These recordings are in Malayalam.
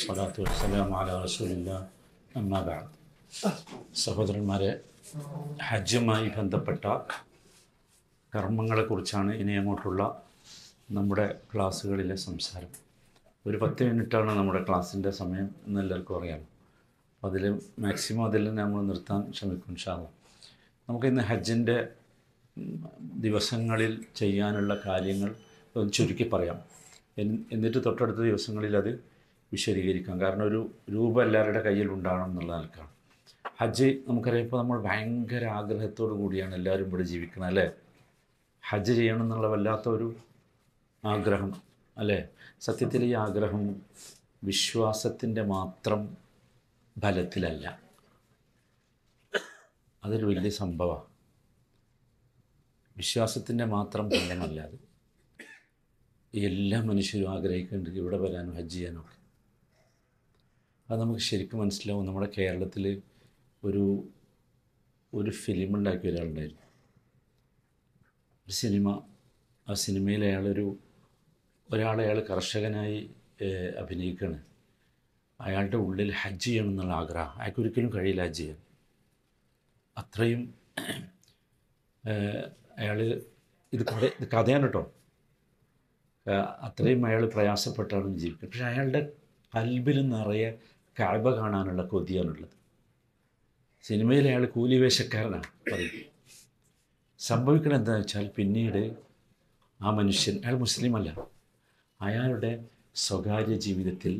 സ്വലാത്തു വസ്സലാം അല റസൂലില്ല അമ്മാബാദ് സഹോദരന്മാരെ ഹജ്ജുമായി ബന്ധപ്പെട്ട കുറിച്ചാണ് ഇനി അങ്ങോട്ടുള്ള നമ്മുടെ ക്ലാസ്സുകളിലെ സംസാരം ഒരു പത്ത് മിനിറ്റാണ് നമ്മുടെ ക്ലാസ്സിൻ്റെ സമയം എന്ന് എല്ലാവർക്കും അറിയാം അതിൽ മാക്സിമം അതിൽ നമ്മൾ നിർത്താൻ ശ്രമിക്കും നമുക്ക് ഇന്ന് ഹജ്ജിൻ്റെ ദിവസങ്ങളിൽ ചെയ്യാനുള്ള കാര്യങ്ങൾ ചുരുക്കി പറയാം എന്നിട്ട് തൊട്ടടുത്ത ദിവസങ്ങളിൽ അത് വിശദീകരിക്കാം കാരണം ഒരു രൂപ എല്ലാവരുടെ കയ്യിൽ ഉണ്ടാകണം എന്നുള്ള നിൽക്കാം ഹജ്ജ് നമുക്കറിയാം ഇപ്പോൾ നമ്മൾ ഭയങ്കര ആഗ്രഹത്തോടു കൂടിയാണ് എല്ലാവരും ഇവിടെ ജീവിക്കുന്നത് അല്ലേ ഹജ്ജ് ചെയ്യണം എന്നുള്ള വല്ലാത്തൊരു ആഗ്രഹം അല്ലേ സത്യത്തിൽ ഈ ആഗ്രഹം വിശ്വാസത്തിൻ്റെ മാത്രം ഫലത്തിലല്ല അതൊരു വലിയ സംഭവമാണ് വിശ്വാസത്തിൻ്റെ മാത്രം ഫലമല്ല അത് എല്ലാ മനുഷ്യരും ആഗ്രഹിക്കേണ്ടത് ഇവിടെ വരാനും ഹജ്ജ് ചെയ്യാനും അത് നമുക്ക് ശരിക്കും മനസ്സിലാവും നമ്മുടെ കേരളത്തിൽ ഒരു ഒരു ഫിലിം ഉണ്ടാക്കിയ ഒരാളുണ്ടായിരുന്നു ഒരു സിനിമ ആ സിനിമയിൽ അയാളൊരു ഒരാളയാൾ അയാൾ കർഷകനായി അഭിനയിക്കുകയാണ് അയാളുടെ ഉള്ളിൽ ഹജ്ജ് ചെയ്യണം എന്നുള്ള ആഗ്രഹം അയാൾക്ക് ഒരിക്കലും കഴിയില്ല ഹജ്ജ് ചെയ്യാൻ അത്രയും അയാൾ ഇത് കഥ ഇത് കഥയാണ് കേട്ടോ അത്രയും അയാൾ പ്രയാസപ്പെട്ടാണ് ജീവിക്കുന്നത് പക്ഷേ അയാളുടെ കൽബിൽ നിറയെ കാഴ്ബ കാണാനുള്ള കൊതിയാണുള്ളത് സിനിമയിൽ അയാൾ കൂലിവേഷക്കാരനാണ് പറയും സംഭവിക്കണം എന്താണെന്ന് വെച്ചാൽ പിന്നീട് ആ മനുഷ്യൻ അയാൾ മുസ്ലിമല്ല അയാളുടെ സ്വകാര്യ ജീവിതത്തിൽ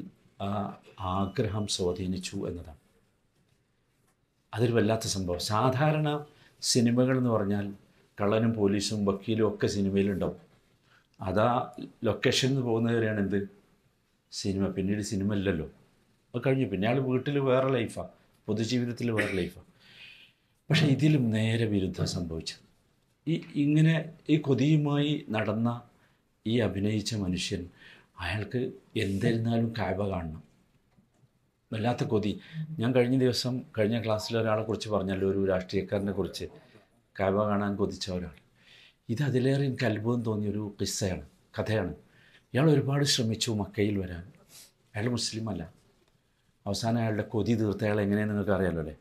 ആ ആഗ്രഹം സ്വാധീനിച്ചു എന്നതാണ് അതൊരു വല്ലാത്ത സംഭവം സാധാരണ സിനിമകൾ എന്ന് പറഞ്ഞാൽ കള്ളനും പോലീസും വക്കീലും ഒക്കെ സിനിമയിലുണ്ടാവും അതാ ലൊക്കേഷനിൽ നിന്ന് പോകുന്നവരെയാണ് എന്ത് സിനിമ പിന്നീട് സിനിമ ഇല്ലല്ലോ അത് കഴിഞ്ഞു പിന്നെ ആൾ വീട്ടിൽ വേറെ ലൈഫാണ് പൊതുജീവിതത്തിൽ വേറെ ലൈഫാണ് പക്ഷേ ഇതിലും നേരെ വിരുദ്ധം സംഭവിച്ചത് ഈ ഇങ്ങനെ ഈ കൊതിയുമായി നടന്ന ഈ അഭിനയിച്ച മനുഷ്യൻ അയാൾക്ക് എന്തിരുന്നാലും കായവ കാണണം വല്ലാത്ത കൊതി ഞാൻ കഴിഞ്ഞ ദിവസം കഴിഞ്ഞ ക്ലാസ്സിൽ ഒരാളെ കുറിച്ച് പറഞ്ഞല്ലോ ഒരു രാഷ്ട്രീയക്കാരനെ കുറിച്ച് കായവ കാണാൻ കൊതിച്ച ഒരാൾ ഇത് അതിലേറെ എനിക്ക് അത്ഭുതം തോന്നിയൊരു ഒരു കിസ്സയാണ് കഥയാണ് ഇയാൾ ഒരുപാട് ശ്രമിച്ചു മക്കയിൽ വരാൻ അയാൾ മുസ്ലിം അല്ല അവസാനം അയാളുടെ കൊതി തീർത്ത അയാൾ എങ്ങനെയാണെന്ന് നിങ്ങൾക്ക് അറിയാമല്ലോ അല്ലേ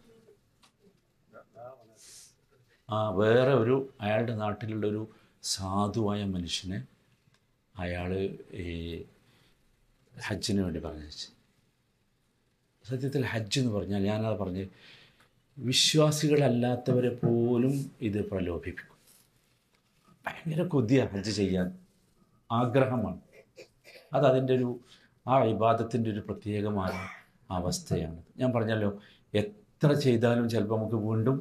ആ വേറെ ഒരു അയാളുടെ നാട്ടിലുള്ളൊരു സാധുവായ മനുഷ്യനെ അയാൾ ഈ ഹജ്ജിന് വേണ്ടി പറഞ്ഞു സത്യത്തിൽ ഹജ്ജ് എന്ന് പറഞ്ഞാൽ ഞാനത് പറഞ്ഞ് വിശ്വാസികളല്ലാത്തവരെ പോലും ഇത് പ്രലോഭിപ്പിക്കും ഭയങ്കര കൊതിയാണ് ഹജ്ജ് ചെയ്യാൻ ആഗ്രഹമാണ് അതതിൻ്റെ ഒരു ആ വിവാദത്തിൻ്റെ ഒരു പ്രത്യേകമായ അവസ്ഥയാണ് ഞാൻ പറഞ്ഞല്ലോ എത്ര ചെയ്താലും ചിലപ്പോൾ നമുക്ക് വീണ്ടും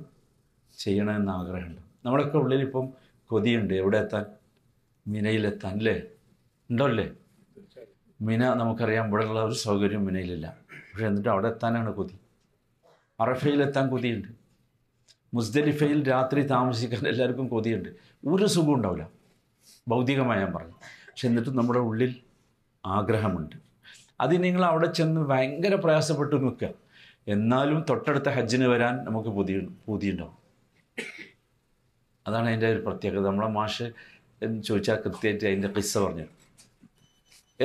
ചെയ്യണമെന്ന് ആഗ്രഹമുണ്ട് നമ്മളൊക്കെ ഉള്ളിൽ കൊതിയുണ്ട് എവിടെ എത്താൻ മിനയിലെത്താൻ അല്ലേ ഉണ്ടോ അല്ലേ മിന നമുക്കറിയാം ഇവിടെയുള്ള ഒരു സൗകര്യം മിനയിലില്ല പക്ഷെ എന്നിട്ട് അവിടെ എത്താനാണ് കൊതി അറഫയിലെത്താൻ കൊതിയുണ്ട് മുസ്ദലിഫയിൽ രാത്രി താമസിക്കാൻ എല്ലാവർക്കും കൊതിയുണ്ട് ഒരു സുഖം ഉണ്ടാവില്ല ഭൗതികമായി ഞാൻ പറഞ്ഞു പക്ഷെ എന്നിട്ടും നമ്മുടെ ഉള്ളിൽ ആഗ്രഹമുണ്ട് അത് നിങ്ങൾ അവിടെ ചെന്ന് ഭയങ്കര പ്രയാസപ്പെട്ട് നിൽക്കുക എന്നാലും തൊട്ടടുത്ത ഹജ്ജിന് വരാൻ നമുക്ക് പുതിയ ഉണ്ടാവും അതാണ് അതിൻ്റെ ഒരു പ്രത്യേകത നമ്മളെ മാഷ് ചോദിച്ചാൽ കൃത്യമായിട്ട് അതിൻ്റെ കിസ്സ പറഞ്ഞു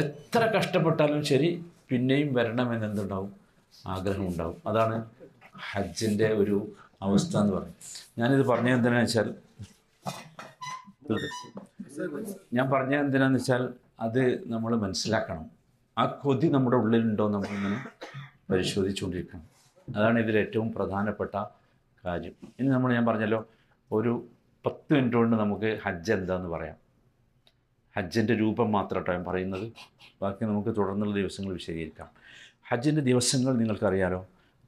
എത്ര കഷ്ടപ്പെട്ടാലും ശരി പിന്നെയും വരണമെന്ന് എന്തുണ്ടാവും ആഗ്രഹമുണ്ടാവും അതാണ് ഹജ്ജിൻ്റെ ഒരു അവസ്ഥ എന്ന് പറയും ഞാനിത് പറഞ്ഞത് എന്തിനാന്ന് വെച്ചാൽ ഞാൻ പറഞ്ഞത് എന്തിനാന്ന് വെച്ചാൽ അത് നമ്മൾ മനസ്സിലാക്കണം ആ കൊതി നമ്മുടെ ഉള്ളിലുണ്ടോ നമ്മളിങ്ങനെ പരിശോധിച്ചുകൊണ്ടിരിക്കണം അതാണ് ഇതിൽ ഏറ്റവും പ്രധാനപ്പെട്ട കാര്യം ഇനി നമ്മൾ ഞാൻ പറഞ്ഞല്ലോ ഒരു പത്ത് മിനിറ്റ് കൊണ്ട് നമുക്ക് ഹജ്ജ് എന്താന്ന് പറയാം ഹജ്ജിൻ്റെ രൂപം മാത്രമായിട്ടോ ഞാൻ പറയുന്നത് ബാക്കി നമുക്ക് തുടർന്നുള്ള ദിവസങ്ങൾ വിശദീകരിക്കാം ഹജ്ജിൻ്റെ ദിവസങ്ങൾ നിങ്ങൾക്കറിയാലോ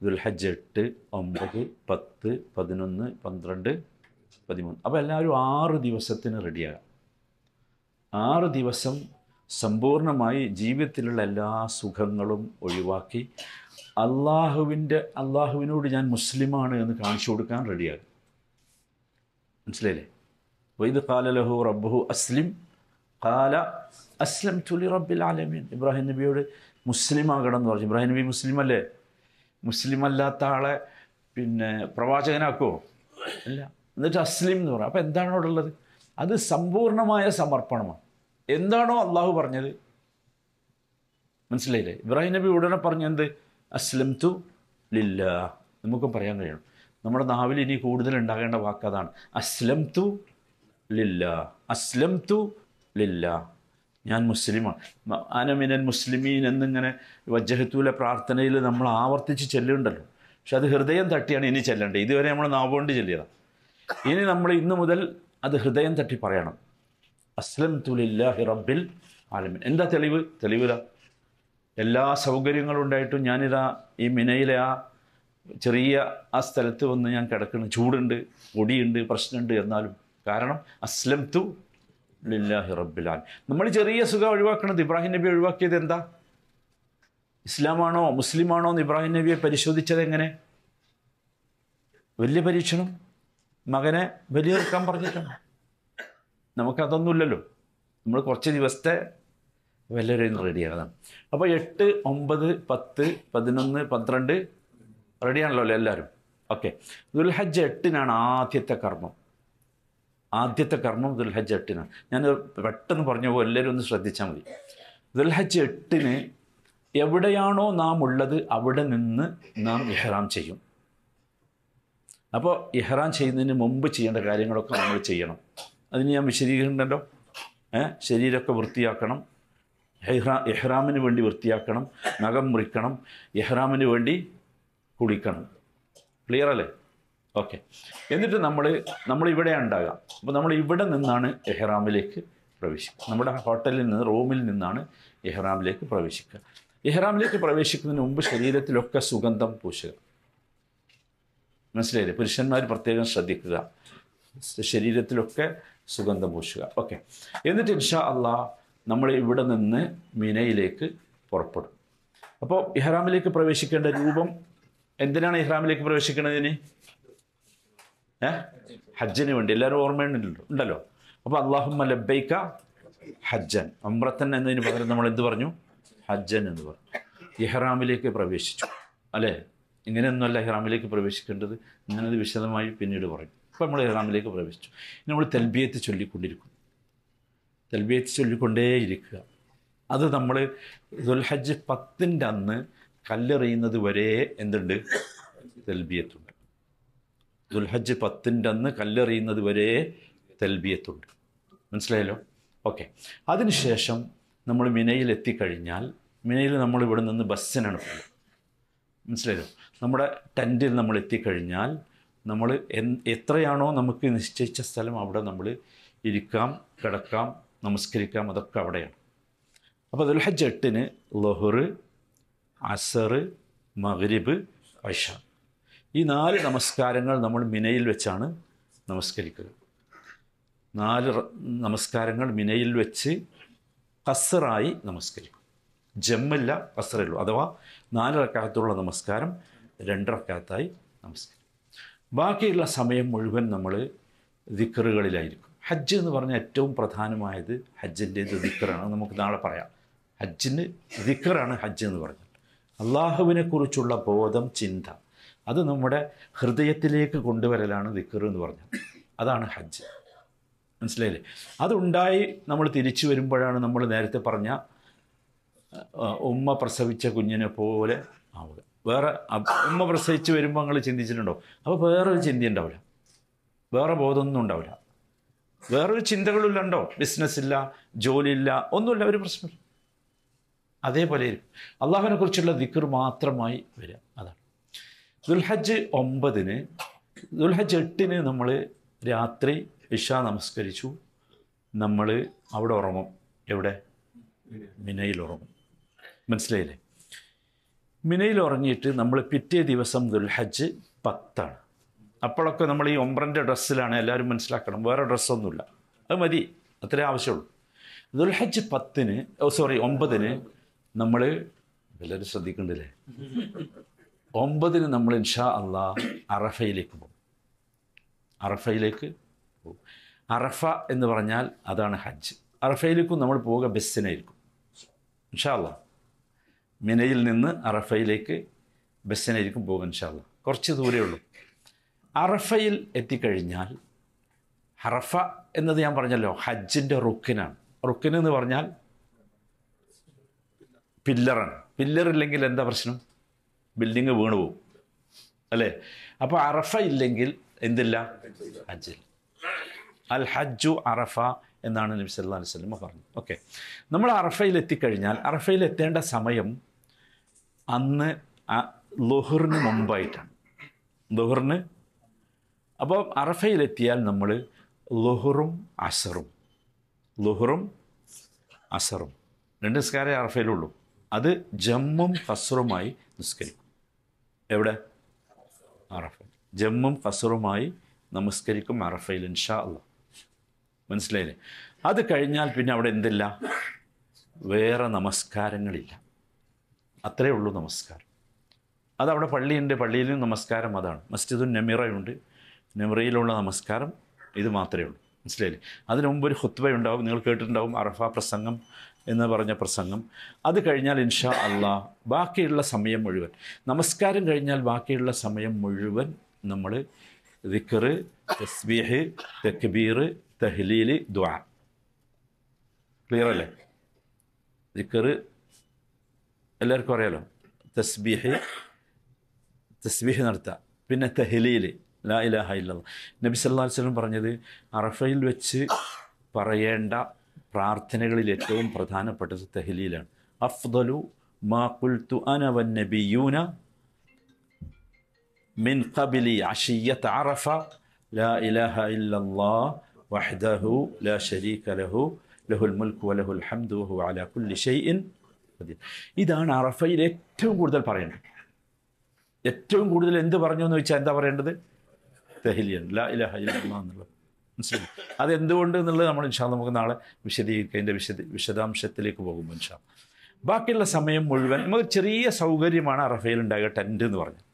ദുൽ ഹജ്ജ് എട്ട് ഒമ്പത് പത്ത് പതിനൊന്ന് പന്ത്രണ്ട് പതിമൂന്ന് അപ്പോൾ എല്ലാവരും ആറ് ദിവസത്തിന് റെഡിയാകാം ആറ് ദിവസം സമ്പൂർണമായി ജീവിതത്തിലുള്ള എല്ലാ സുഖങ്ങളും ഒഴിവാക്കി അള്ളാഹുവിൻ്റെ അള്ളാഹുവിനോട് ഞാൻ മുസ്ലിമാണ് എന്ന് കാണിച്ചു കൊടുക്കാൻ റെഡിയാകും മനസ്സിലായില്ലേ വൈദ് കാലലഹു റബ്ബുഹു അസ്ലിം കാല അസ്ലം തുലി റബ്ബിൽ ആലമീൻ ഇബ്രാഹിം നബിയോട് മുസ്ലിം ആകണം എന്ന് പറഞ്ഞു ഇബ്രാഹിം നബി മുസ്ലിം അല്ലേ മുസ്ലിം അല്ലാത്ത ആളെ പിന്നെ പ്രവാചകനാക്കുമോ അല്ല എന്നിട്ട് അസ്ലിം എന്ന് പറയാം അപ്പോൾ എന്താണ് അവിടെ ഉള്ളത് അത് സമ്പൂർണ്ണമായ സമർപ്പണമാണ് എന്താണോ അള്ളാഹു പറഞ്ഞത് മനസ്സിലായില്ലേ ഇബ്രാഹിം നബി ഉടനെ പറഞ്ഞു അസ്ലം തു ലില്ല നമുക്ക് പറയാൻ കഴിയണം നമ്മുടെ നാവിൽ ഇനി കൂടുതൽ ഉണ്ടാകേണ്ട വാക്ക് അതാണ് അസ്ലം തു ലില്ല അസ്ലം തു ലില്ല ഞാൻ മുസ്ലിമാണ് അനമിനൻ മുസ്ലിമീൻ എന്നിങ്ങനെ വജ്ജഹത്തൂലെ പ്രാർത്ഥനയിൽ നമ്മൾ ആവർത്തിച്ച് ചെല്ലുണ്ടല്ലോ പക്ഷെ അത് ഹൃദയം തട്ടിയാണ് ഇനി ചെല്ലേണ്ടത് ഇതുവരെ നമ്മൾ നാവുകൊണ്ട് ചെല്ലിയതാണ് ഇനി നമ്മൾ ഇന്നു മുതൽ അത് ഹൃദയം തട്ടി പറയണം അസ്ലം തുലില്ലാഹി റബ്ബിൽ ആലമിൻ എന്താ തെളിവ് തെളിവില്ല എല്ലാ സൗകര്യങ്ങളും ഉണ്ടായിട്ടും ഞാനിതാ ഈ മിനയിലെ ആ ചെറിയ ആ സ്ഥലത്ത് വന്ന് ഞാൻ കിടക്കുന്നു ചൂടുണ്ട് പൊടിയുണ്ട് പ്രശ്നമുണ്ട് എന്നാലും കാരണം അസ്ലം തു ലില്ലാഹി റബ്ബിലാൻ നമ്മൾ ചെറിയ സുഖം ഒഴിവാക്കണത് ഇബ്രാഹിം നബി ഒഴിവാക്കിയത് എന്താ ഇസ്ലാമാണോ മുസ്ലിമാണോ എന്ന് ഇബ്രാഹിം നബിയെ പരിശോധിച്ചത് എങ്ങനെ വലിയ പരീക്ഷണം മകനെ ബലിയേർക്കാൻ പറഞ്ഞിട്ടുണ്ട് നമുക്കതൊന്നുമില്ലല്ലോ നമ്മൾ കുറച്ച് ദിവസത്തെ വല്ലവരെയും റെഡിയാകണം അപ്പോൾ എട്ട് ഒമ്പത് പത്ത് പതിനൊന്ന് പന്ത്രണ്ട് റെഡിയാണല്ലോ അല്ലേ എല്ലാവരും ഓക്കെ ദുൽഹജ്ജ് എട്ടിനാണ് ആദ്യത്തെ കർമ്മം ആദ്യത്തെ കർമ്മം ദുൽഹജ്ജ് എട്ടിനാണ് ഞാൻ പെട്ടെന്ന് പറഞ്ഞു പോകും എല്ലാവരും ഒന്ന് ശ്രദ്ധിച്ചാൽ മതി ദുൽഹജ്ജ് എട്ടിന് എവിടെയാണോ നാം ഉള്ളത് അവിടെ നിന്ന് നാം ഇഹ്റാം ചെയ്യും അപ്പോൾ ഇഹ്റാം ചെയ്യുന്നതിന് മുമ്പ് ചെയ്യേണ്ട കാര്യങ്ങളൊക്കെ നമ്മൾ ചെയ്യണം അതിന് ഞാൻ വിശദീകരിക്കണ്ടല്ലോ ശരീരമൊക്കെ വൃത്തിയാക്കണം എഹ്റാ എഹ്റാമിന് വേണ്ടി വൃത്തിയാക്കണം നഖം മുറിക്കണം എഹ്റാമിന് വേണ്ടി കുളിക്കണം ക്ലിയർ അല്ലേ ഓക്കെ എന്നിട്ട് നമ്മൾ നമ്മൾ ഇവിടെ ഉണ്ടാകാം അപ്പോൾ നമ്മൾ ഇവിടെ നിന്നാണ് എഹ്റാമിലേക്ക് പ്രവേശിക്കുക നമ്മുടെ ഹോട്ടലിൽ നിന്ന് റൂമിൽ നിന്നാണ് എഹ്റാമിലേക്ക് പ്രവേശിക്കുക എഹ്റാമിലേക്ക് പ്രവേശിക്കുന്നതിന് മുമ്പ് ശരീരത്തിലൊക്കെ സുഗന്ധം പൂശുക മനസ്സിലായില്ലേ പുരുഷന്മാർ പ്രത്യേകം ശ്രദ്ധിക്കുക ശരീരത്തിലൊക്കെ സുഗന്ധം പൂശുക ഓക്കെ എന്നിട്ട് ഇൻഷാ അള്ളാ നമ്മൾ ഇവിടെ നിന്ന് മിനയിലേക്ക് പുറപ്പെടും അപ്പോൾ ഇഹ്റാമിലേക്ക് പ്രവേശിക്കേണ്ട രൂപം എന്തിനാണ് ഇഹ്റാമിലേക്ക് പ്രവേശിക്കുന്നതിന് ഏ ഹജ്ജിന് വേണ്ടി എല്ലാവരും ഓർമ്മയുണ്ടല്ലോ ഉണ്ടല്ലോ അപ്പോൾ അള്ളാഹുമ്മ ലബൈക്ക ഹജ്ജൻ അമ്രത്തൻ എന്നതിന് പകരം നമ്മൾ എന്ത് പറഞ്ഞു ഹജ്ജൻ എന്ന് പറഞ്ഞു ഇഹ്റാമിലേക്ക് പ്രവേശിച്ചു അല്ലേ ഇങ്ങനെയൊന്നുമല്ല ഇഹ്റാമിലേക്ക് പ്രവേശിക്കേണ്ടത് ഞാനത് വിശദമായി പിന്നീട് പറയും ഇപ്പം നമ്മൾ ഇഹ്റാമിലേക്ക് പ്രവേശിച്ചു ഇനി നമ്മൾ തെൽബിയത്ത് ചൊല്ലിക്കൊണ്ടിരിക്കുന്നു തെൽബിയത്ത് ചൊല്ലിക്കൊണ്ടേയിരിക്കുക അത് നമ്മൾ ദുൽഹജ്ജ് പത്തിൻ്റെ അന്ന് കല്ലെറിയുന്നത് വരെ എന്തുണ്ട് തെൽബിയത്തുണ്ട് ദുൽഹജ്ജ് പത്തിൻ്റെ അന്ന് കല്ലെറിയുന്നത് വരെ തെൽബിയത്തുണ്ട് മനസ്സിലായല്ലോ ഓക്കെ അതിനുശേഷം നമ്മൾ മിനയിൽ എത്തിക്കഴിഞ്ഞാൽ മിനയിൽ നമ്മൾ ഇവിടെ നിന്ന് ബസ്സിനാണ് പോകുന്നത് മനസ്സിലായല്ലോ നമ്മുടെ ടെൻറ്റിൽ നമ്മൾ എത്തിക്കഴിഞ്ഞാൽ നമ്മൾ എത്രയാണോ നമുക്ക് നിശ്ചയിച്ച സ്ഥലം അവിടെ നമ്മൾ ഇരിക്കാം കിടക്കാം നമസ്കരിക്കാം അതൊക്കെ അവിടെയാണ് അപ്പോൾ ദുൽഹജ് എട്ടിന് ലൊഹറ് അസർ മഗ്രിബ് ഐഷ ഈ നാല് നമസ്കാരങ്ങൾ നമ്മൾ മിനയിൽ വെച്ചാണ് നമസ്കരിക്കുക നാല് നമസ്കാരങ്ങൾ മിനയിൽ വെച്ച് കസറായി നമസ്കരിക്കും ജമ്മല്ല കസറുള്ളൂ അഥവാ നാല് റക്കാത്തുള്ള നമസ്കാരം രണ്ടറക്കാത്തായി നമസ്കരിക്കും ബാക്കിയുള്ള സമയം മുഴുവൻ നമ്മൾ ദിക്കറുകളിലായിരിക്കും ഹജ്ജ് എന്ന് പറഞ്ഞാൽ ഏറ്റവും പ്രധാനമായത് ഹജ്ജിൻ്റേത് ദിക്കറാണ് നമുക്ക് നാളെ പറയാം ഹജ്ജിന് ദിക്കറാണ് ഹജ്ജ് എന്ന് പറഞ്ഞാൽ അള്ളാഹുവിനെക്കുറിച്ചുള്ള ബോധം ചിന്ത അത് നമ്മുടെ ഹൃദയത്തിലേക്ക് കൊണ്ടുവരലാണ് ദിക്കർ എന്ന് പറഞ്ഞാൽ അതാണ് ഹജ്ജ് മനസ്സിലായില്ലേ അതുണ്ടായി നമ്മൾ തിരിച്ചു വരുമ്പോഴാണ് നമ്മൾ നേരത്തെ പറഞ്ഞ ഉമ്മ പ്രസവിച്ച കുഞ്ഞിനെ പോലെ വേറെ അമ്മ പ്രസവിച്ച് വരുമ്പോൾ നിങ്ങൾ ചിന്തിച്ചിട്ടുണ്ടോ അപ്പോൾ വേറൊരു ചിന്ത ഉണ്ടാവില്ല വേറെ ബോധമൊന്നും ഉണ്ടാവില്ല വേറൊരു ബിസിനസ് ഇല്ല ജോലി ജോലിയില്ല ഒന്നുമില്ല ഒരു പ്രശ്നമില്ല അതേപോലെ ഇരിക്കും അള്ളാഹുവിനെ കുറിച്ചുള്ള ദിക്കർ മാത്രമായി വരിക അതാണ് ദുൽഹജ്ജ് ഒമ്പതിന് ദുൽഹജ്ജ് എട്ടിന് നമ്മൾ രാത്രി ഇഷ നമസ്കരിച്ചു നമ്മൾ അവിടെ ഉറങ്ങും എവിടെ മിനയിൽ ഉറങ്ങും മനസ്സിലായില്ലേ മിനയിൽ ഉറങ്ങിയിട്ട് നമ്മൾ പിറ്റേ ദിവസം ദുൽഹജ്ജ് പത്താണ് അപ്പോഴൊക്കെ നമ്മൾ ഈ ഒമ്പറിൻ്റെ ഡ്രസ്സിലാണ് എല്ലാവരും മനസ്സിലാക്കണം വേറെ ഡ്രസ്സൊന്നുമില്ല അത് മതി അത്രേ ആവശ്യമുള്ളൂ ദുൽഹജ്ജ് പത്തിന് ഓ സോറി ഒമ്പതിന് നമ്മൾ എല്ലാവരും ശ്രദ്ധിക്കണ്ടല്ലേ ഒമ്പതിന് നമ്മൾ ഇൻഷാ അള്ളാ അറഫയിലേക്ക് പോകും അറഫയിലേക്ക് പോകും അറഫ എന്ന് പറഞ്ഞാൽ അതാണ് ഹജ്ജ് അറഫയിലേക്കും നമ്മൾ പോവുക ബസ്സിനായിരിക്കും ഇൻഷാ അള്ളാ മിനയിൽ നിന്ന് അറഫയിലേക്ക് ബസ്സിനായിരിക്കും പോകും ഇൻഷാല്ല കുറച്ച് ദൂരേ ഉള്ളൂ അറഫയിൽ എത്തിക്കഴിഞ്ഞാൽ ഹറഫ എന്നത് ഞാൻ പറഞ്ഞല്ലോ ഹജ്ജിൻ്റെ റുക്കിനാണ് റുക്കിൻ എന്ന് പറഞ്ഞാൽ പില്ലറാണ് പില്ലറില്ലെങ്കിൽ എന്താ പ്രശ്നം ബിൽഡിങ് വീണു പോവും അല്ലേ അപ്പോൾ അറഫ ഇല്ലെങ്കിൽ എന്തില്ല ഹജ്ജിൽ അൽ ഹജ്ജു അറഫ എന്നാണ് നബി സല്ലാ അലൈഹി പറഞ്ഞത് ഓക്കെ നമ്മൾ അറഫയിൽ എത്തിക്കഴിഞ്ഞാൽ അറഫയിൽ എത്തേണ്ട സമയം അന്ന് ലുഹറിന് മുമ്പായിട്ടാണ് ലുഹറിന് അപ്പോൾ അറഫയിലെത്തിയാൽ നമ്മൾ ലുഹറും അസറും ലുഹറും അസറും രണ്ട് നിസ്കാരം അറഫയിലുള്ളൂ അത് ജമ്മും ഫസറുമായി നിസ്കരിക്കും എവിടെ അറഫ ജമ്മും ഫസറുമായി നമസ്കരിക്കും അറഫയിൽ ഇൻഷാ അല്ല മനസ്സിലായില്ലേ അത് കഴിഞ്ഞാൽ പിന്നെ അവിടെ എന്തില്ല വേറെ നമസ്കാരങ്ങളില്ല അത്രേ ഉള്ളൂ നമസ്കാരം അതവിടെ പള്ളിയുണ്ട് പള്ളിയിലും നമസ്കാരം അതാണ് മസ്ജിദുൻ നെമിറയുണ്ട് നെമിറയിലുള്ള നമസ്കാരം ഇത് മാത്രമേ ഉള്ളൂ മനസ്സിലായില്ലേ അതിനു മുമ്പ് ഒരു ഉണ്ടാവും നിങ്ങൾ കേട്ടിട്ടുണ്ടാവും അറഫ പ്രസംഗം എന്ന് പറഞ്ഞ പ്രസംഗം അത് കഴിഞ്ഞാൽ ഇൻഷാ അള്ളാ ബാക്കിയുള്ള സമയം മുഴുവൻ നമസ്കാരം കഴിഞ്ഞാൽ ബാക്കിയുള്ള സമയം മുഴുവൻ നമ്മൾ ദിക്കറ് തസ്ബീഹ് തക്ബീർ തഹ്ലീൽ ദ്വാ ക്ലിയർ അല്ലേ ദിക്കറ് الاركوريلو تسبيحي تسبീഹ് നടത്തുക പിന്നെ തെഹ്ലീല് ലാ ഇലാഹ ഇല്ലല്ലാഹ് നബി സല്ലല്ലാഹു അലൈഹി വസല്ലം പറഞ്ഞത് അറഫയിൽ വെച്ച് പറയേണ്ട പ്രാർത്ഥനകളിൽ ഏറ്റവും പ്രധാനപ്പെട്ടത് തെഹ്ലീലാണ് അഫ്ദലു മാ ഖുൽതു അന വൻ നബിയൂന മിൻ ഖബ്ലി അശിയത അറഫ ലാ ഇലാഹ ഇല്ലല്ലാഹ് വഹ്ദഹു ലാ ശരീക ലഹു ലഹുൽ മുൽക്ക് വലഹുൽ ഹംദു വഹു അലാ കുല്ലി ഷൈഇൻ ഇതാണ് അറഫയിൽ ഏറ്റവും കൂടുതൽ പറയേണ്ടത് ഏറ്റവും കൂടുതൽ എന്ത് പറഞ്ഞു എന്ന് വെച്ചാൽ എന്താ പറയേണ്ടത് തെഹലിയൻ ലാ എന്നുള്ളത് മനസ്സിലായി അതെന്തുകൊണ്ട് എന്നുള്ളത് നമ്മൾ ഇൻഷാ നമുക്ക് നാളെ വിശദീകരിക്കുക അതിൻ്റെ വിശദ വിശദാംശത്തിലേക്ക് പോകുമ്പോൾ ഇൻഷാ ബാക്കിയുള്ള സമയം മുഴുവൻ നമുക്ക് ചെറിയ സൗകര്യമാണ് അറഫയിൽ ഉണ്ടാകുക ടെൻറ്റ് എന്ന് പറഞ്ഞത്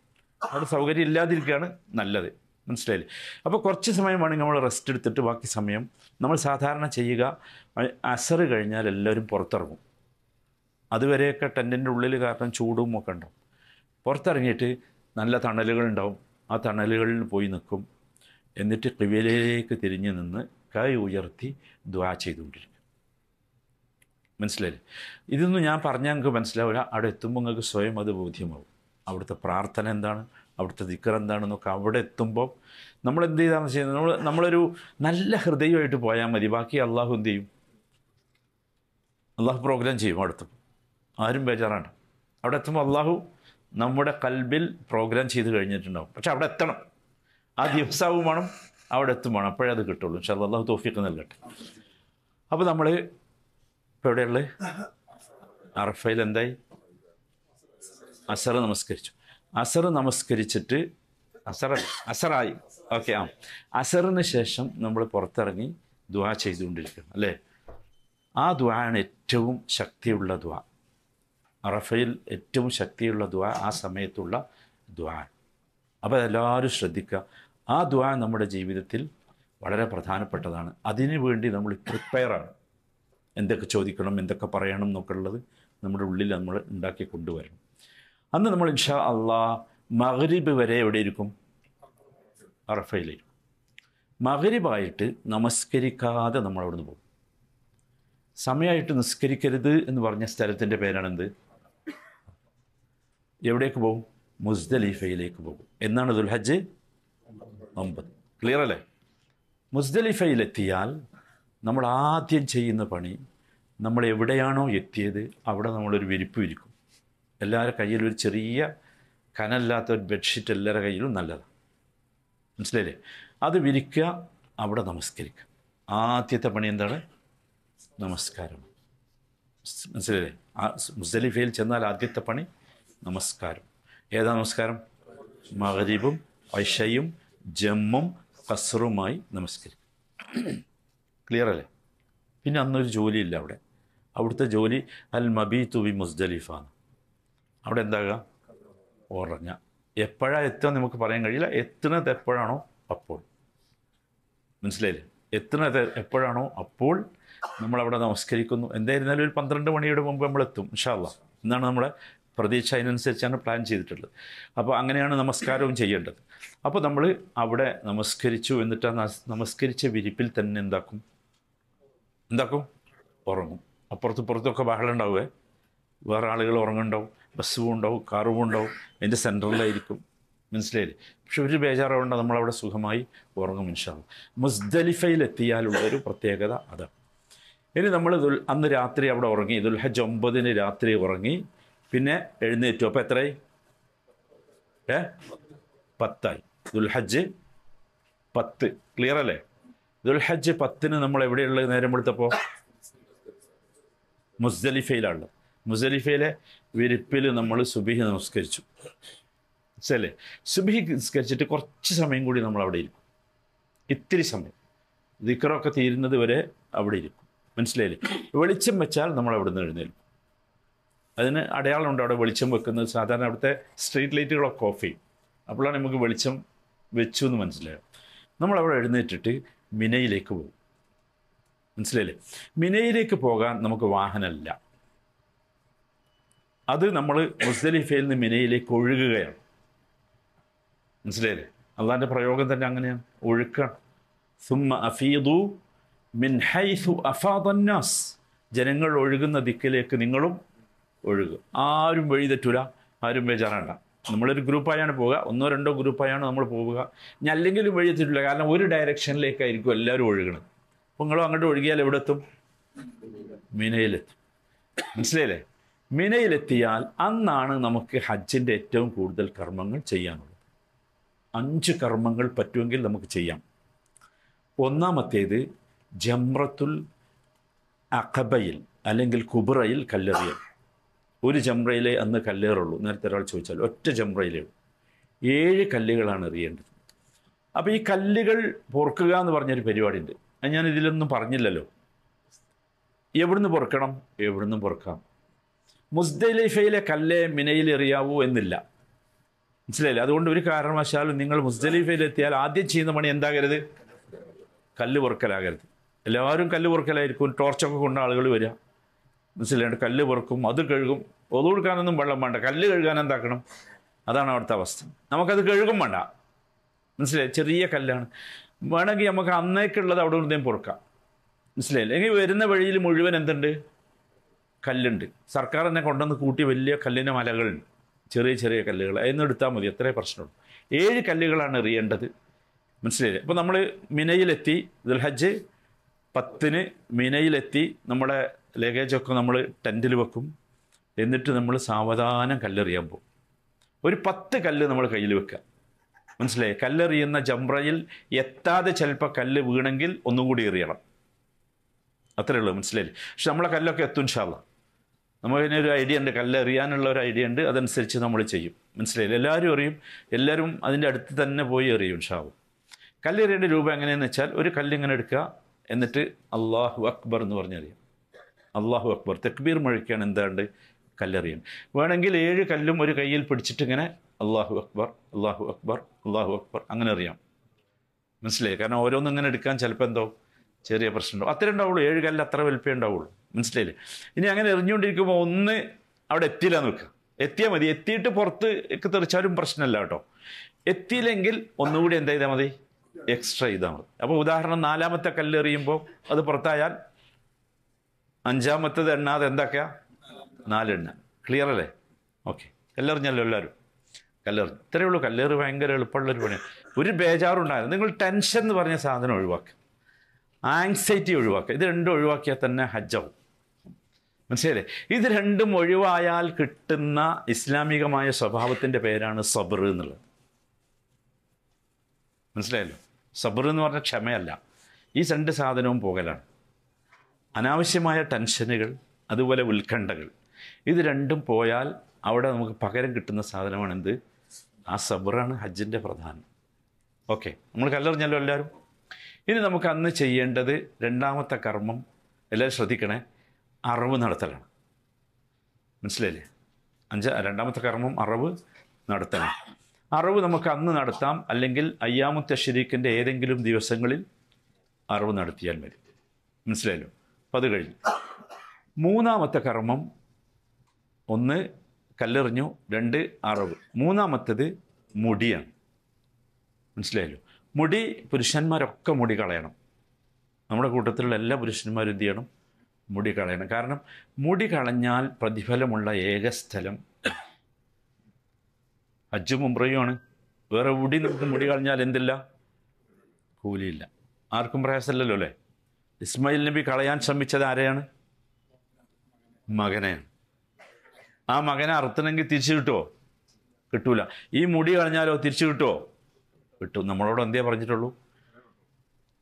അവിടെ സൗകര്യം ഇല്ലാതിരിക്കുകയാണ് നല്ലത് മനസ്സിലായില്ലേ അപ്പോൾ കുറച്ച് സമയം വേണമെങ്കിൽ നമ്മൾ റെസ്റ്റ് എടുത്തിട്ട് ബാക്കി സമയം നമ്മൾ സാധാരണ ചെയ്യുക അസറ് കഴിഞ്ഞാൽ എല്ലാവരും പുറത്തിറങ്ങും അതുവരെയൊക്കെ ടെൻറ്റിൻ്റെ ഉള്ളിൽ കാരണം ചൂടും ഒക്കെ ഉണ്ടാവും പുറത്തിറങ്ങിയിട്ട് നല്ല തണലുകളുണ്ടാവും ആ തണലുകളിൽ പോയി നിൽക്കും എന്നിട്ട് കിവിലയിലേക്ക് തിരിഞ്ഞു നിന്ന് കൈ ഉയർത്തി ദ്വാ ചെയ്തുകൊണ്ടിരിക്കും മനസ്സിലായില്ലേ ഇതൊന്നും ഞാൻ പറഞ്ഞാൽ നിങ്ങൾക്ക് മനസ്സിലാവില്ല അവിടെ എത്തുമ്പോൾ നിങ്ങൾക്ക് സ്വയം അത് ബോധ്യമാവും അവിടുത്തെ പ്രാർത്ഥന എന്താണ് അവിടുത്തെ ദിക്കർ എന്താണെന്നൊക്കെ അവിടെ എത്തുമ്പോൾ നമ്മൾ എന്ത് ചെയ്താന്ന് ചെയ്യുന്നത് നമ്മൾ നമ്മളൊരു നല്ല ഹൃദയമായിട്ട് പോയാൽ മതി ബാക്കി അള്ളാഹു എന്ത് ചെയ്യും അള്ളാഹു പ്രോഗ്രാം ചെയ്യും അടുത്തപ്പോൾ ആരും ബേജാറാണ് അവിടെ എത്തുമ്പോൾ അള്ളാഹു നമ്മുടെ കൽബിൽ പ്രോഗ്രാം ചെയ്ത് കഴിഞ്ഞിട്ടുണ്ടാവും പക്ഷെ അവിടെ എത്തണം ആ ദിവസവും വേണം അവിടെ എത്തും വേണം അപ്പോഴേ അത് കിട്ടുള്ളൂ പക്ഷേ അള്ളാഹു തോഫിക്ക് നൽകട്ടെ അപ്പോൾ നമ്മൾ ഇപ്പോൾ എവിടെയുള്ളത് അറഫയിൽ എന്തായി അസർ നമസ്കരിച്ചു അസർ നമസ്കരിച്ചിട്ട് അസർ അസറായി ഓക്കെ ആ അസറിന് ശേഷം നമ്മൾ പുറത്തിറങ്ങി ദ്വാ ചെയ്തുകൊണ്ടിരിക്കണം അല്ലേ ആ ദ്വാ ആണ് ഏറ്റവും ശക്തിയുള്ള ദ്വാ അറഫയിൽ ഏറ്റവും ശക്തിയുള്ള ദ്വാ ആ സമയത്തുള്ള ദ്വാ അപ്പോൾ അതെല്ലാവരും ശ്രദ്ധിക്കുക ആ ദ്വാ നമ്മുടെ ജീവിതത്തിൽ വളരെ പ്രധാനപ്പെട്ടതാണ് അതിനു വേണ്ടി നമ്മൾ പ്രിപ്പയറാണ് എന്തൊക്കെ ചോദിക്കണം എന്തൊക്കെ പറയണം എന്നൊക്കെ ഉള്ളത് നമ്മുടെ ഉള്ളിൽ നമ്മൾ ഉണ്ടാക്കി കൊണ്ടുവരണം അന്ന് നമ്മൾ ഇൻഷാ അള്ളാ മഹരീബ് വരെ എവിടെ ഇരിക്കും അറഫയിലിരിക്കും മഹരീബായിട്ട് നമസ്കരിക്കാതെ നമ്മൾ അവിടുന്ന് പോകും സമയമായിട്ട് നിസ്കരിക്കരുത് എന്ന് പറഞ്ഞ സ്ഥലത്തിൻ്റെ പേരാണെന്ത് എവിടേക്ക് പോകും മുസ്ദലീഫയിലേക്ക് പോകും എന്നാണ് ദുൽഹജ്ജ് ഒമ്പത് ക്ലിയർ അല്ലേ മുസ്ദലിഫയിലെത്തിയാൽ നമ്മൾ ആദ്യം ചെയ്യുന്ന പണി നമ്മൾ എവിടെയാണോ എത്തിയത് അവിടെ നമ്മളൊരു വിരിപ്പ് വിരിക്കും എല്ലാവരുടെ കയ്യിൽ ഒരു ചെറിയ കനല്ലാത്ത ഒരു ബെഡ്ഷീറ്റ് എല്ലാവരുടെ കയ്യിലും നല്ലതാണ് മനസ്സിലായില്ലേ അത് വിരിക്കുക അവിടെ നമസ്കരിക്കുക ആദ്യത്തെ പണി എന്താണ് നമസ്കാരം മനസ്സിലായില്ലേ മുസ്ദലിഫയിൽ ചെന്നാൽ ആദ്യത്തെ പണി നമസ്കാരം ഏതാ നമസ്കാരം മഹരീബും ഐഷയും ജമ്മും കസറുമായി നമസ്കരിക്കും ക്ലിയർ അല്ലേ പിന്നെ അന്നൊരു ജോലിയില്ല അവിടെ അവിടുത്തെ ജോലി അൽ മബി തുബി മുസ്ദലിഫാണ് അവിടെ എന്താകാം ഉറങ്ങ എപ്പോഴാണ് എത്തുക നമുക്ക് പറയാൻ കഴിയില്ല എത്തുന്നത് എപ്പോഴാണോ അപ്പോൾ മനസ്സിലായില്ലേ എത്തുന്നത് എപ്പോഴാണോ അപ്പോൾ നമ്മളവിടെ നമസ്കരിക്കുന്നു എന്തായിരുന്നാലും ഒരു പന്ത്രണ്ട് മണിയുടെ മുമ്പ് നമ്മൾ എത്തും ഇൻഷാല്ല എന്നാണ് നമ്മുടെ പ്രതീക്ഷ അതിനനുസരിച്ചാണ് പ്ലാൻ ചെയ്തിട്ടുള്ളത് അപ്പോൾ അങ്ങനെയാണ് നമസ്കാരവും ചെയ്യേണ്ടത് അപ്പോൾ നമ്മൾ അവിടെ നമസ്കരിച്ചു എന്നിട്ട് ആ നമസ്കരിച്ച വിരിപ്പിൽ തന്നെ എന്താക്കും എന്താക്കും ഉറങ്ങും അപ്പുറത്ത് പുറത്തൊക്കെ ബഹളം ഉണ്ടാവുമേ വേറെ ആളുകൾ ഉറങ്ങുണ്ടാവും ബസ്സും ഉണ്ടാവും കാറും ഉണ്ടാവും അതിൻ്റെ സെൻറ്ററിലായിരിക്കും മനസ്സിലായില്ലേ പക്ഷെ ഒരു ബേജാറാവേണ്ട നമ്മളവിടെ സുഖമായി ഉറങ്ങും ഇൻഷാല് മുസ്ദലിഫയിലെത്തിയാലുള്ള ഒരു പ്രത്യേകത അതാണ് ഇനി നമ്മൾ അന്ന് രാത്രി അവിടെ ഉറങ്ങി ദുൽഹജ് ഒമ്പതിന് രാത്രി ഉറങ്ങി പിന്നെ എഴുന്നേറ്റു അപ്പോൾ എത്രയായി ഏ പത്തായി ദുൽഹജ്ജ് പത്ത് ക്ലിയർ അല്ലേ ദുൽഹജ്ജ് പത്തിന് നമ്മൾ എവിടെയുള്ളത് നേരം കൊടുത്തപ്പോൾ മുസ്ദലിഫയിലാണുള്ളത് മുസലിഫയിലെ വിരിപ്പിൽ നമ്മൾ സുബിഹ് നമസ്കരിച്ചു ശരിയല്ലേ സുബിഹ് നമസ്കരിച്ചിട്ട് കുറച്ച് സമയം കൂടി നമ്മൾ അവിടെ ഇരിക്കും ഇത്തിരി സമയം ദിക്കറൊക്കെ തീരുന്നത് വരെ അവിടെ ഇരിക്കും മനസ്സിലായില്ലേ വെളിച്ചം വെച്ചാൽ നമ്മൾ അവിടുന്ന് എഴുന്നേൽക്കും അതിന് അടയാളമുണ്ട് അവിടെ വെളിച്ചം വെക്കുന്നത് സാധാരണ അവിടുത്തെ സ്ട്രീറ്റ് ലൈറ്റുകളൊക്കെ ഓഫ് ചെയ്യും അപ്പോഴാണ് നമുക്ക് വെളിച്ചം വെച്ചു എന്ന് മനസ്സിലായത് അവിടെ എഴുന്നേറ്റിട്ട് മിനയിലേക്ക് പോകും മനസ്സിലായില്ലേ മിനയിലേക്ക് പോകാൻ നമുക്ക് വാഹനമല്ല അത് നമ്മൾ മുസ്ദലിഫയിൽ നിന്ന് മിനയിലേക്ക് ഒഴുകുകയാണ് മനസ്സിലായില്ലേ അള്ളാൻ്റെ പ്രയോഗം തന്നെ അങ്ങനെയാണ് ഒഴുക്കാണ് സുമ്മ അഫീദു മിൻ ഹൈസു അഫാദന്നാസ് ജനങ്ങൾ ഒഴുകുന്ന ദിക്കിലേക്ക് നിങ്ങളും ഒഴുകും ആരും വഴി തെറ്റൂല ആരും ബേജാറാണ്ട നമ്മളൊരു ഗ്രൂപ്പായാണ് പോവുക ഒന്നോ രണ്ടോ ഗ്രൂപ്പായാണ് നമ്മൾ പോവുക ഇനി അല്ലെങ്കിലും വഴി എത്തിയിട്ടില്ല കാരണം ഒരു ഡയറക്ഷനിലേക്കായിരിക്കും എല്ലാവരും ഒഴുകണത് അപ്പോൾ നിങ്ങളും അങ്ങോട്ട് ഒഴുകിയാൽ എവിടെ എത്തും മിനയിലെത്തും മനസ്സിലായില്ലേ മിനയിലെത്തിയാൽ അന്നാണ് നമുക്ക് ഹജ്ജിൻ്റെ ഏറ്റവും കൂടുതൽ കർമ്മങ്ങൾ ചെയ്യാനുള്ളത് അഞ്ച് കർമ്മങ്ങൾ പറ്റുമെങ്കിൽ നമുക്ക് ചെയ്യാം ഒന്നാമത്തേത് ജംറത്തുൽ അഖബയിൽ അല്ലെങ്കിൽ കുബ്രയിൽ കല്ലെറിയാം ഒരു ജംറയിലെ അന്ന് കല്ലേറുള്ളൂ നേരത്തെ ഒരാൾ ചോദിച്ചാൽ ഒറ്റ ജംറയിലേ ഏഴ് കല്ലുകളാണ് എറിയേണ്ടത് അപ്പോൾ ഈ കല്ലുകൾ പൊറുക്കുക എന്ന് പറഞ്ഞൊരു പരിപാടിയുണ്ട് അത് ഞാൻ ഇതിലൊന്നും പറഞ്ഞില്ലല്ലോ എവിടുന്ന് പൊറുക്കണം എവിടുന്ന് പൊറുക്കാം മുസ്ദലിഫയിലെ കല്ലേ മിനയിൽ എറിയാവൂ എന്നില്ല മനസ്സിലായില്ലേ അതുകൊണ്ട് ഒരു കാരണവശാലും നിങ്ങൾ മുസ്ദലിഫയിലെത്തിയാൽ ആദ്യം ചെയ്യുന്ന പണി എന്താകരുത് കല്ല് പൊറുക്കലാകരുത് എല്ലാവരും കല്ല് പൊറുക്കലായിരിക്കും ടോർച്ചൊക്കെ കൊണ്ട ആളുകൾ വരിക മനസ്സിലായിട്ട് കല്ല് പൊറുക്കും അത് കഴുകും ഒതു കൊടുക്കാനൊന്നും വെള്ളം വേണ്ട കല്ല് കഴുകാൻ എന്താക്കണം അതാണ് അവിടുത്തെ അവസ്ഥ നമുക്കത് കഴുകും വേണ്ട മനസ്സിലായി ചെറിയ കല്ലാണ് വേണമെങ്കിൽ നമുക്ക് അന്നേക്കുള്ളത് അവിടെ നിന്നേയും പൊറുക്കാം മനസ്സിലായില്ല എങ്കിൽ വരുന്ന വഴിയിൽ മുഴുവൻ എന്തുണ്ട് കല്ലുണ്ട് സർക്കാർ തന്നെ കൊണ്ടുവന്ന് കൂട്ടി വലിയ കല്ലിന് മലകളുണ്ട് ചെറിയ ചെറിയ കല്ലുകൾ അതിന്ന് എടുത്താൽ മതി എത്രേ പ്രശ്നമുള്ളൂ ഏഴ് കല്ലുകളാണ് എറിയേണ്ടത് മനസ്സിലായില്ലേ അപ്പോൾ നമ്മൾ മിനയിലെത്തി ദുൽഹജ്ജ് പത്തിന് മിനയിലെത്തി നമ്മുടെ ലഗേജൊക്കെ നമ്മൾ ടെൻറ്റിൽ വെക്കും എന്നിട്ട് നമ്മൾ സാവധാനം കല്ലെറിയാൻ പോകും ഒരു പത്ത് കല്ല് നമ്മൾ കയ്യിൽ വെക്കുക മനസ്സിലായി കല്ലെറിയുന്ന ജംറയിൽ എത്താതെ ചിലപ്പോൾ കല്ല് വീണെങ്കിൽ ഒന്നുകൂടി എറിയണം അത്രയേ ഉള്ളൂ മനസ്സിലായില്ലേ പക്ഷെ നമ്മളെ കല്ലൊക്കെ എത്തും ഷാള നമുക്കതിനൊരു ഐഡിയ ഉണ്ട് കല്ലെറിയാനുള്ള ഒരു ഐഡിയ ഉണ്ട് അതനുസരിച്ച് നമ്മൾ ചെയ്യും മനസ്സിലായില്ല എല്ലാവരും എറിയും എല്ലാവരും അതിൻ്റെ അടുത്ത് തന്നെ പോയി എറിയും ഷാവും കല്ലെറിയേണ്ട രൂപം എങ്ങനെയെന്ന് വെച്ചാൽ ഒരു കല്ലിങ്ങനെ എടുക്കുക എന്നിട്ട് അള്ളാഹു അക്ബർ എന്ന് പറഞ്ഞറിയാം അള്ളാഹു അക്ബർ തെക്ബീർ മഴയ്ക്കാണ് എന്താണ്ട് കല്ലെറിയും വേണമെങ്കിൽ ഏഴ് കല്ലും ഒരു കയ്യിൽ പിടിച്ചിട്ട് ഇങ്ങനെ അള്ളാഹു അക്ബർ അള്ളാഹു അക്ബർ അള്ളാഹു അക്ബർ അങ്ങനെ അറിയാം മനസ്സിലായി കാരണം ഓരോന്നും ഇങ്ങനെ എടുക്കാൻ ചിലപ്പോൾ എന്തോ ചെറിയ ഉണ്ടാവും അത്രേ ഉണ്ടാവുള്ളൂ ഏഴ് കല്ല് അത്ര വലിപ്പേ ഉണ്ടാവുള്ളൂ മനസ്സിലായില്ലേ ഇനി അങ്ങനെ എറിഞ്ഞുകൊണ്ടിരിക്കുമ്പോൾ ഒന്ന് അവിടെ എത്തിയില്ല നിൽക്കുക എത്തിയാൽ മതി എത്തിയിട്ട് ഒക്കെ തെറിച്ചാലും പ്രശ്നമല്ല കേട്ടോ എത്തിയില്ലെങ്കിൽ ഒന്നുകൂടി എന്ത് ചെയ്താൽ മതി എക്സ്ട്രാ ചെയ്താൽ മതി അപ്പോൾ ഉദാഹരണം നാലാമത്തെ കല്ലെറിയുമ്പോൾ അത് പുറത്തായാൽ അഞ്ചാമത്തത് എണ്ണാതെ എന്തൊക്കെയാണ് നാലെണ്ണം ക്ലിയർ അല്ലേ ഓക്കെ കല്ലെറിഞ്ഞല്ലോ എല്ലാവരും കല്ലെറിഞ്ഞു ഇത്രയേ ഉള്ളൂ കല്ലേറ് ഭയങ്കര എളുപ്പമുള്ളൊരു പണിയാണ് ഒരു ബേജാറുണ്ടായിരുന്നു നിങ്ങൾ ടെൻഷൻ എന്ന് പറഞ്ഞ സാധനം ഒഴിവാക്കുക ആങ്സൈറ്റി ഒഴിവാക്കുക ഇത് രണ്ടും ഒഴിവാക്കിയാൽ തന്നെ ഹജ്ജാവും മനസ്സിലല്ലേ ഇത് രണ്ടും ഒഴിവായാൽ കിട്ടുന്ന ഇസ്ലാമികമായ സ്വഭാവത്തിൻ്റെ പേരാണ് സബർ എന്നുള്ളത് മനസ്സിലായല്ലോ സബർ എന്ന് പറഞ്ഞ ക്ഷമയല്ല ഈ രണ്ട് സാധനവും പോകലാണ് അനാവശ്യമായ ടെൻഷനുകൾ അതുപോലെ ഉത്കണ്ഠകൾ ഇത് രണ്ടും പോയാൽ അവിടെ നമുക്ക് പകരം കിട്ടുന്ന സാധനമാണ് എന്ത് ആ സബറാണ് ഹജ്ജിൻ്റെ പ്രധാനം ഓക്കെ നമ്മൾ കല്ലെറിഞ്ഞല്ലോ എല്ലാവരും ഇനി നമുക്ക് അന്ന് ചെയ്യേണ്ടത് രണ്ടാമത്തെ കർമ്മം എല്ലാവരും ശ്രദ്ധിക്കണേ അറിവ് നടത്തലാണ് മനസ്സിലായില്ലേ അഞ്ച് രണ്ടാമത്തെ കർമ്മം അറിവ് നടത്തണം അറിവ് നമുക്ക് അന്ന് നടത്താം അല്ലെങ്കിൽ അയ്യാമുത്ത ഷരീഖിൻ്റെ ഏതെങ്കിലും ദിവസങ്ങളിൽ അറിവ് നടത്തിയാൽ മതി മനസ്സിലായല്ലോ അപ്പം അത് കഴിഞ്ഞു മൂന്നാമത്തെ കർമ്മം ഒന്ന് കല്ലെറിഞ്ഞു രണ്ട് അറവ് മൂന്നാമത്തേത് മുടിയാണ് മനസ്സിലായല്ലോ മുടി പുരുഷന്മാരൊക്കെ മുടി കളയണം നമ്മുടെ കൂട്ടത്തിലുള്ള എല്ലാ പുരുഷന്മാരും എന്ത് ചെയ്യണം മുടി കളയണം കാരണം മുടി കളഞ്ഞാൽ പ്രതിഫലമുള്ള ഏക സ്ഥലം ഹജ്ജും ഉംറയുമാണ് വേറെ മുടി നമുക്ക് മുടി കളഞ്ഞാൽ എന്തില്ല കൂലിയില്ല ആർക്കും പ്രയാസമല്ലല്ലോ അല്ലേ ഇസ്മായിൽ നബി കളയാൻ ശ്രമിച്ചത് ആരെയാണ് മകനെയാണ് ആ മകനെ അറുത്തണമെങ്കിൽ തിരിച്ചു കിട്ടുമോ കിട്ടൂല ഈ മുടി കളഞ്ഞാലോ തിരിച്ചു കിട്ടുമോ കിട്ടും നമ്മളോട് എന്തേ പറഞ്ഞിട്ടുള്ളൂ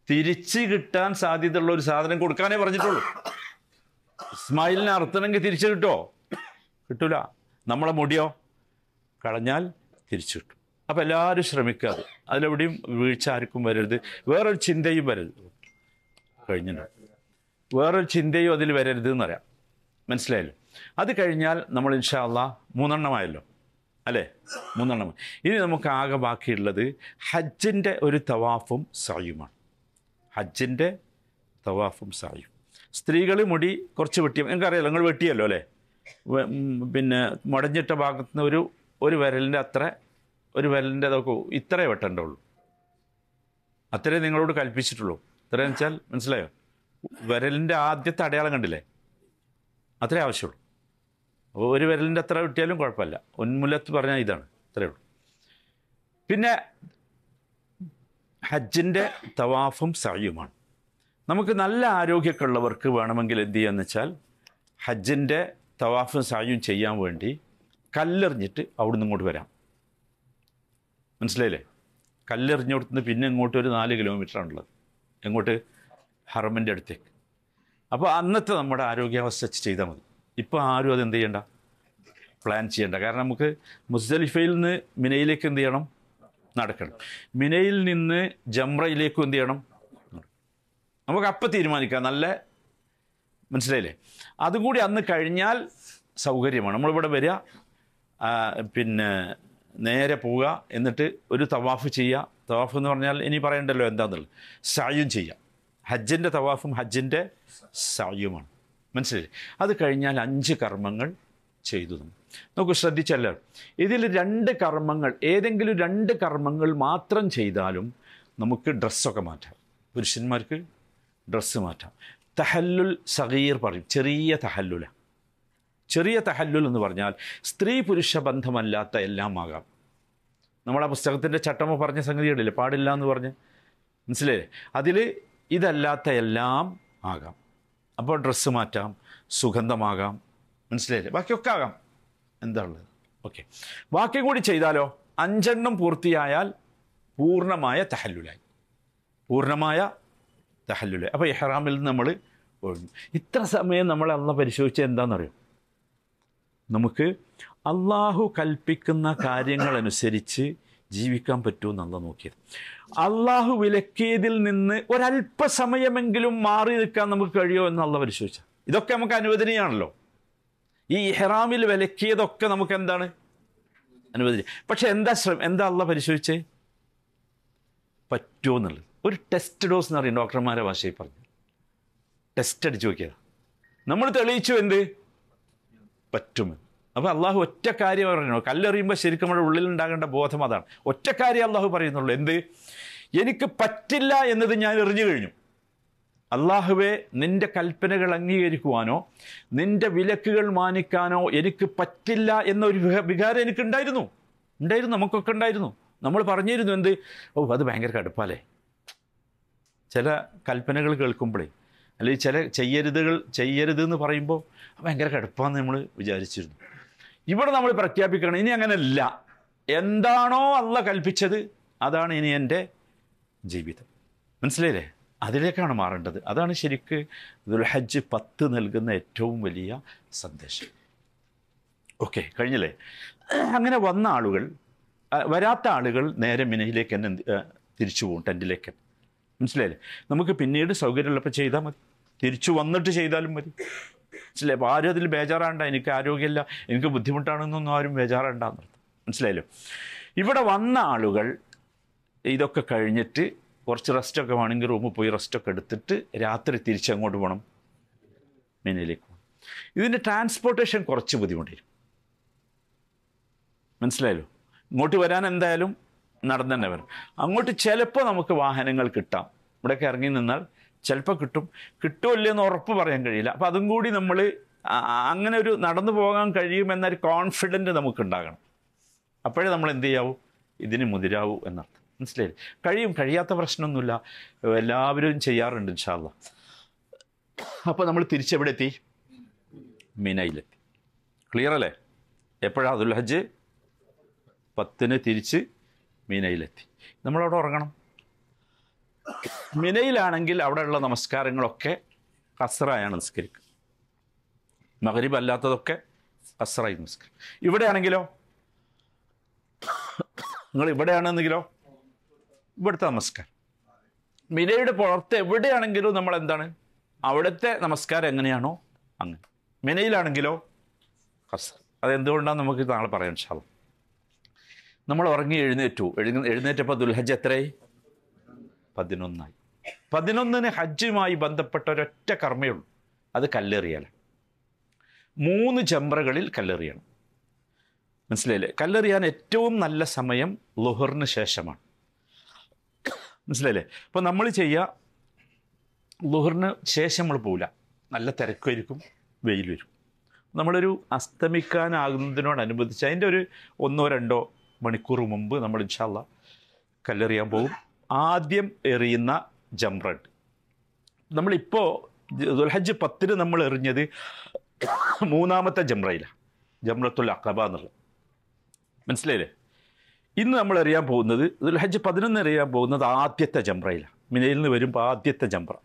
തിരിച്ചു കിട്ടാൻ സാധ്യതയുള്ള ഒരു സാധനം കൊടുക്കാനേ പറഞ്ഞിട്ടുള്ളൂ ഇസ്മായിലിനെ അറുത്തണമെങ്കിൽ തിരിച്ചു കിട്ടുമോ കിട്ടൂല നമ്മളെ മുടിയോ കളഞ്ഞാൽ തിരിച്ചു കിട്ടും അപ്പോൾ എല്ലാവരും ശ്രമിക്കുക അതിലെവിടെയും വീഴ്ച ആർക്കും വരരുത് വേറൊരു ചിന്തയും വരരുത് കഴിഞ്ഞിട്ടുണ്ട് വേറൊരു ചിന്തയും അതിൽ വരരുത് എന്നറിയാം മനസ്സിലായല്ലോ അത് കഴിഞ്ഞാൽ നമ്മൾ ഇൻഷാല്ല മൂന്നെണ്ണമായല്ലോ അല്ലേ മൂന്നെണ്ണം ഇനി നമുക്ക് ആകെ ബാക്കിയുള്ളത് ഹജ്ജിൻ്റെ ഒരു തവാഫും സായുമാണ് ഹജ്ജിൻ്റെ തവാഫും സായും സ്ത്രീകൾ മുടി കുറച്ച് വെട്ടിയ നിങ്ങൾക്കറിയാലോ നിങ്ങൾ വെട്ടിയല്ലോ അല്ലേ പിന്നെ മുടഞ്ഞിട്ട ഭാഗത്തു നിന്ന് ഒരു ഒരു വിരലിൻ്റെ അത്ര ഒരു വിരലിൻ്റെ അതൊക്കെ ഇത്രേ വെട്ടേണ്ടുള്ളൂ അത്രേ നിങ്ങളോട് കൽപ്പിച്ചിട്ടുള്ളൂ ഇത്രയെന്ന് വെച്ചാൽ മനസ്സിലായോ വിരലിൻ്റെ ആദ്യത്തെ അടയാളം കണ്ടില്ലേ അത്രേ ആവശ്യമുള്ളൂ അപ്പോൾ ഒരു വിരലിൻ്റെ അത്ര കിട്ടിയാലും കുഴപ്പമില്ല ഉന്മുലത്ത് പറഞ്ഞാൽ ഇതാണ് ഇത്രയേ ഉള്ളൂ പിന്നെ ഹജ്ജിൻ്റെ തവാഫും സഹയുമാണ് നമുക്ക് നല്ല ആരോഗ്യമൊക്കെ ഉള്ളവർക്ക് വേണമെങ്കിൽ എന്ത് ചെയ്യാന്ന് വെച്ചാൽ ഹജ്ജിൻ്റെ തവാഫും സായും ചെയ്യാൻ വേണ്ടി കല്ലെറിഞ്ഞിട്ട് അവിടുന്ന് ഇങ്ങോട്ട് വരാം മനസ്സിലായില്ലേ കല്ലെറിഞ്ഞിടത്തുനിന്ന് പിന്നെ ഇങ്ങോട്ട് ഒരു നാല് കിലോമീറ്ററാണുള്ളത് എങ്ങോട്ട് ഹറമിൻ്റെ അടുത്തേക്ക് അപ്പോൾ അന്നത്തെ നമ്മുടെ ആരോഗ്യാവസ്ഥ ചെയ്താൽ മതി ഇപ്പോൾ ആരും അത് എന്ത് ചെയ്യണ്ട പ്ലാൻ ചെയ്യണ്ട കാരണം നമുക്ക് മുസ്ദലിഫയിൽ നിന്ന് മിനയിലേക്ക് എന്ത് ചെയ്യണം നടക്കണം മിനയിൽ നിന്ന് ജംറയിലേക്കും എന്ത് ചെയ്യണം നമുക്ക് അപ്പം തീരുമാനിക്കാം നല്ല മനസ്സിലായില്ലേ അതും കൂടി അന്ന് കഴിഞ്ഞാൽ സൗകര്യമാണ് നമ്മളിവിടെ വരിക പിന്നെ നേരെ പോവുക എന്നിട്ട് ഒരു തവാഫ് ചെയ്യുക തവാഫ് എന്ന് പറഞ്ഞാൽ ഇനി പറയണ്ടല്ലോ എന്താണെന്നുള്ളത് സായും ചെയ്യുക ഹജ്ജിൻ്റെ തവാഫും ഹജ്ജിൻ്റെ സായുമാണ് മനസ്സിലായി അത് കഴിഞ്ഞാൽ അഞ്ച് കർമ്മങ്ങൾ ചെയ്തു നമുക്ക് ശ്രദ്ധിച്ചല്ല ഇതിൽ രണ്ട് കർമ്മങ്ങൾ ഏതെങ്കിലും രണ്ട് കർമ്മങ്ങൾ മാത്രം ചെയ്താലും നമുക്ക് ഡ്രസ്സൊക്കെ മാറ്റാം പുരുഷന്മാർക്ക് ഡ്രസ്സ് മാറ്റാം തഹല്ലുൽ സഗീർ പറയും ചെറിയ തഹല്ലുല ചെറിയ തഹല്ലുൽ എന്ന് പറഞ്ഞാൽ സ്ത്രീ പുരുഷ ബന്ധമല്ലാത്ത എല്ലാം ആകാം നമ്മളെ പുസ്തകത്തിൻ്റെ ചട്ടമോ പറഞ്ഞ സംഗതികളില്ലേ പാടില്ല എന്ന് പറഞ്ഞ് മനസ്സിലായില്ലേ അതിൽ ഇതല്ലാത്ത എല്ലാം ആകാം അപ്പോൾ ഡ്രസ്സ് മാറ്റാം സുഗന്ധമാകാം മനസ്സിലായില്ലേ ബാക്കിയൊക്കെ ആകാം എന്താ ഉള്ളത് ഓക്കെ ബാക്കി കൂടി ചെയ്താലോ അഞ്ചെണ്ണം പൂർത്തിയായാൽ പൂർണ്ണമായ തഹല്ലുലായി പൂർണ്ണമായ തഹല്ലുലായി അപ്പോൾ ഇഹ്റാമിൽ നിന്ന് നമ്മൾ ഒഴിഞ്ഞു ഇത്ര സമയം നമ്മൾ അള്ള പരിശോധിച്ചത് എന്താണെന്നറിയോ നമുക്ക് അള്ളാഹു കൽപ്പിക്കുന്ന കാര്യങ്ങളനുസരിച്ച് ജീവിക്കാൻ പറ്റുമെന്ന് എന്നല്ല നോക്കിയത് അള്ളാഹു വിലക്കിയതിൽ നിന്ന് ഒരല്പസമയമെങ്കിലും മാറി നിൽക്കാൻ നമുക്ക് കഴിയുമോ എന്നുള്ള പരിശോധിച്ച ഇതൊക്കെ നമുക്ക് അനുവദനീയാണല്ലോ ഈ ഇഹ്റാമിൽ വിലക്കിയതൊക്കെ നമുക്ക് എന്താണ് അനുവദനീയ പക്ഷെ എന്താ ശ്രമം എന്താ അള്ള പരിശോധിച്ചേ പറ്റുമോ എന്നുള്ളത് ഒരു ടെസ്റ്റ് ഡോസ് എന്ന് പറയും ഡോക്ടർമാരെ ഭാഷയിൽ പറഞ്ഞു ടെസ്റ്റ് അടിച്ചു നോക്കിയതാണ് നമ്മൾ തെളിയിച്ചു എന്ത് പറ്റുമെന്ന് അപ്പോൾ അള്ളാഹു ഒറ്റ കാര്യം പറഞ്ഞു കല്ലെറിയുമ്പോൾ ശരിക്കും നമ്മുടെ ഉള്ളിലുണ്ടാകേണ്ട ബോധം അതാണ് ഒറ്റ കാര്യം അള്ളാഹു പറയുന്നുള്ളൂ എന്ത് എനിക്ക് പറ്റില്ല എന്നത് ഞാൻ എറിഞ്ഞു കഴിഞ്ഞു അള്ളാഹുവെ നിൻ്റെ കൽപ്പനകൾ അംഗീകരിക്കുവാനോ നിൻ്റെ വിലക്കുകൾ മാനിക്കാനോ എനിക്ക് പറ്റില്ല എന്നൊരു വികാരം എനിക്കുണ്ടായിരുന്നു ഉണ്ടായിരുന്നു നമുക്കൊക്കെ ഉണ്ടായിരുന്നു നമ്മൾ പറഞ്ഞിരുന്നു എന്ത് ഓ അത് ഭയങ്കര കടുപ്പാലേ ചില കൽപ്പനകൾ കേൾക്കുമ്പോഴേ അല്ലെങ്കിൽ ചില ചെയ്യരുതുകൾ ചെയ്യരുത് എന്ന് പറയുമ്പോൾ ഭയങ്കര കടുപ്പാന്ന് നമ്മൾ വിചാരിച്ചിരുന്നു ഇവിടെ നമ്മൾ പ്രഖ്യാപിക്കണം ഇനി അങ്ങനെയല്ല എന്താണോ അല്ല കൽപ്പിച്ചത് അതാണ് ഇനി എൻ്റെ ജീവിതം മനസ്സിലായില്ലേ അതിലേക്കാണ് മാറേണ്ടത് അതാണ് ശരിക്ക് ദുൽഹജ്ജ് പത്ത് നൽകുന്ന ഏറ്റവും വലിയ സന്ദേശം ഓക്കെ കഴിഞ്ഞല്ലേ അങ്ങനെ വന്ന ആളുകൾ വരാത്ത ആളുകൾ നേരെ മിനയിലേക്ക് തന്നെ തിരിച്ചു പോകും ടെൻറ്റിലേക്ക് മനസ്സിലായില്ലേ നമുക്ക് പിന്നീട് സൗകര്യമുള്ളപ്പോൾ ചെയ്താൽ മതി തിരിച്ചു വന്നിട്ട് ചെയ്താലും മതി മനസ്സിലായി അപ്പോൾ ആരും അതിൽ ബേജാറാണ്ട എനിക്ക് ആരോഗ്യമില്ല എനിക്ക് ബുദ്ധിമുട്ടാണെന്നൊന്നും ആരും ബേജാറാണ്ടാന്ന് മനസ്സിലായല്ലോ ഇവിടെ വന്ന ആളുകൾ ഇതൊക്കെ കഴിഞ്ഞിട്ട് കുറച്ച് റെസ്റ്റൊക്കെ വേണമെങ്കിൽ റൂമിൽ പോയി റെസ്റ്റൊക്കെ എടുത്തിട്ട് രാത്രി തിരിച്ചങ്ങോട്ട് പോകണം മിനിയിലേക്ക് പോകണം ഇതിൻ്റെ ട്രാൻസ്പോർട്ടേഷൻ കുറച്ച് ബുദ്ധിമുട്ട് മനസ്സിലായല്ലോ ഇങ്ങോട്ട് വരാൻ എന്തായാലും നടന്നു തന്നെ വരും അങ്ങോട്ട് ചിലപ്പോൾ നമുക്ക് വാഹനങ്ങൾ കിട്ടാം ഇവിടെയൊക്കെ ഇറങ്ങി നിന്നാൽ ചിലപ്പോൾ കിട്ടും കിട്ടുമല്ലോ എന്ന് ഉറപ്പ് പറയാൻ കഴിയില്ല അപ്പോൾ അതും കൂടി നമ്മൾ അങ്ങനെ ഒരു നടന്നു പോകാൻ കഴിയുമെന്നൊരു കോൺഫിഡൻറ്റ് നമുക്കുണ്ടാകണം അപ്പോഴേ നമ്മൾ എന്ത് ചെയ്യാവൂ ഇതിന് മുതിരാവൂ എന്നർത്ഥം മനസ്സിലായില്ലേ കഴിയും കഴിയാത്ത പ്രശ്നമൊന്നുമില്ല എല്ലാവരും ചെയ്യാറുണ്ട് ഇൻഷാല്ല അപ്പോൾ നമ്മൾ തിരിച്ചെവിടെ എത്തി മിനയിലെത്തി ക്ലിയർ അല്ലേ എപ്പോഴാണ് അതുൽ ഹജ്ജ് പത്തിന് തിരിച്ച് മീനയിലെത്തി നമ്മളവിടെ ഉറങ്ങണം മിനയിലാണെങ്കിൽ അവിടെയുള്ള നമസ്കാരങ്ങളൊക്കെ കസറായാണ് നിസ്കരിക്കുക മകരീബ് അല്ലാത്തതൊക്കെ കസറായി നിസ്കരിക്കും ഇവിടെയാണെങ്കിലോ നിങ്ങൾ ഇവിടെയാണെന്നെങ്കിലോ ഇവിടുത്തെ നമസ്കാരം മിനയുടെ പുറത്ത് എവിടെയാണെങ്കിലും നമ്മൾ എന്താണ് അവിടുത്തെ നമസ്കാരം എങ്ങനെയാണോ അങ്ങനെ മിനയിലാണെങ്കിലോ കസർ അതെന്തുകൊണ്ടാണ് നമുക്ക് നാളെ പറയാൻ ശാലം നമ്മൾ ഉറങ്ങി എഴുന്നേറ്റു എഴുന്നേറ്റപ്പോൾ ദുൽഹജ് എത്രയായി പതിനൊന്നായി പതിനൊന്നിന് ഹജ്ജുമായി ബന്ധപ്പെട്ട ഒരൊറ്റ കർമ്മയുള്ളൂ അത് കല്ലെറിയലാണ് മൂന്ന് ജംറകളിൽ കല്ലെറിയണം മനസ്സിലായില്ലേ കല്ലെറിയാൻ ഏറ്റവും നല്ല സമയം ലുഹറിന് ശേഷമാണ് മനസ്സിലായില്ലേ അപ്പോൾ നമ്മൾ ചെയ്യുക ലുഹറിന് ശേഷം നമ്മൾ പോവില്ല നല്ല തിരക്കായിരിക്കും വെയിൽ വരും നമ്മളൊരു അസ്തമിക്കാനാകുന്നതിനോടനുബന്ധിച്ച് അതിൻ്റെ ഒരു ഒന്നോ രണ്ടോ മണിക്കൂർ മുമ്പ് നമ്മൾ ഇൻഷാല്ല കല്ലെറിയാൻ പോകും ആദ്യം എറിയുന്ന ജംറഡ് നമ്മളിപ്പോൾ ദുൽഹജ്ജ് പത്തിന് നമ്മൾ എറിഞ്ഞത് മൂന്നാമത്തെ ജംറയിലാണ് ജംറത്തുൽ അക്കബ എന്നുള്ളത് മനസ്സിലായില്ലേ ഇന്ന് നമ്മൾ എറിയാൻ പോകുന്നത് ദുൽഹജ്ജ് പതിനൊന്ന് എറിയാൻ പോകുന്നത് ആദ്യത്തെ ജംറയിലാണ് മിനയിൽ നിന്ന് വരുമ്പോൾ ആദ്യത്തെ ജംറ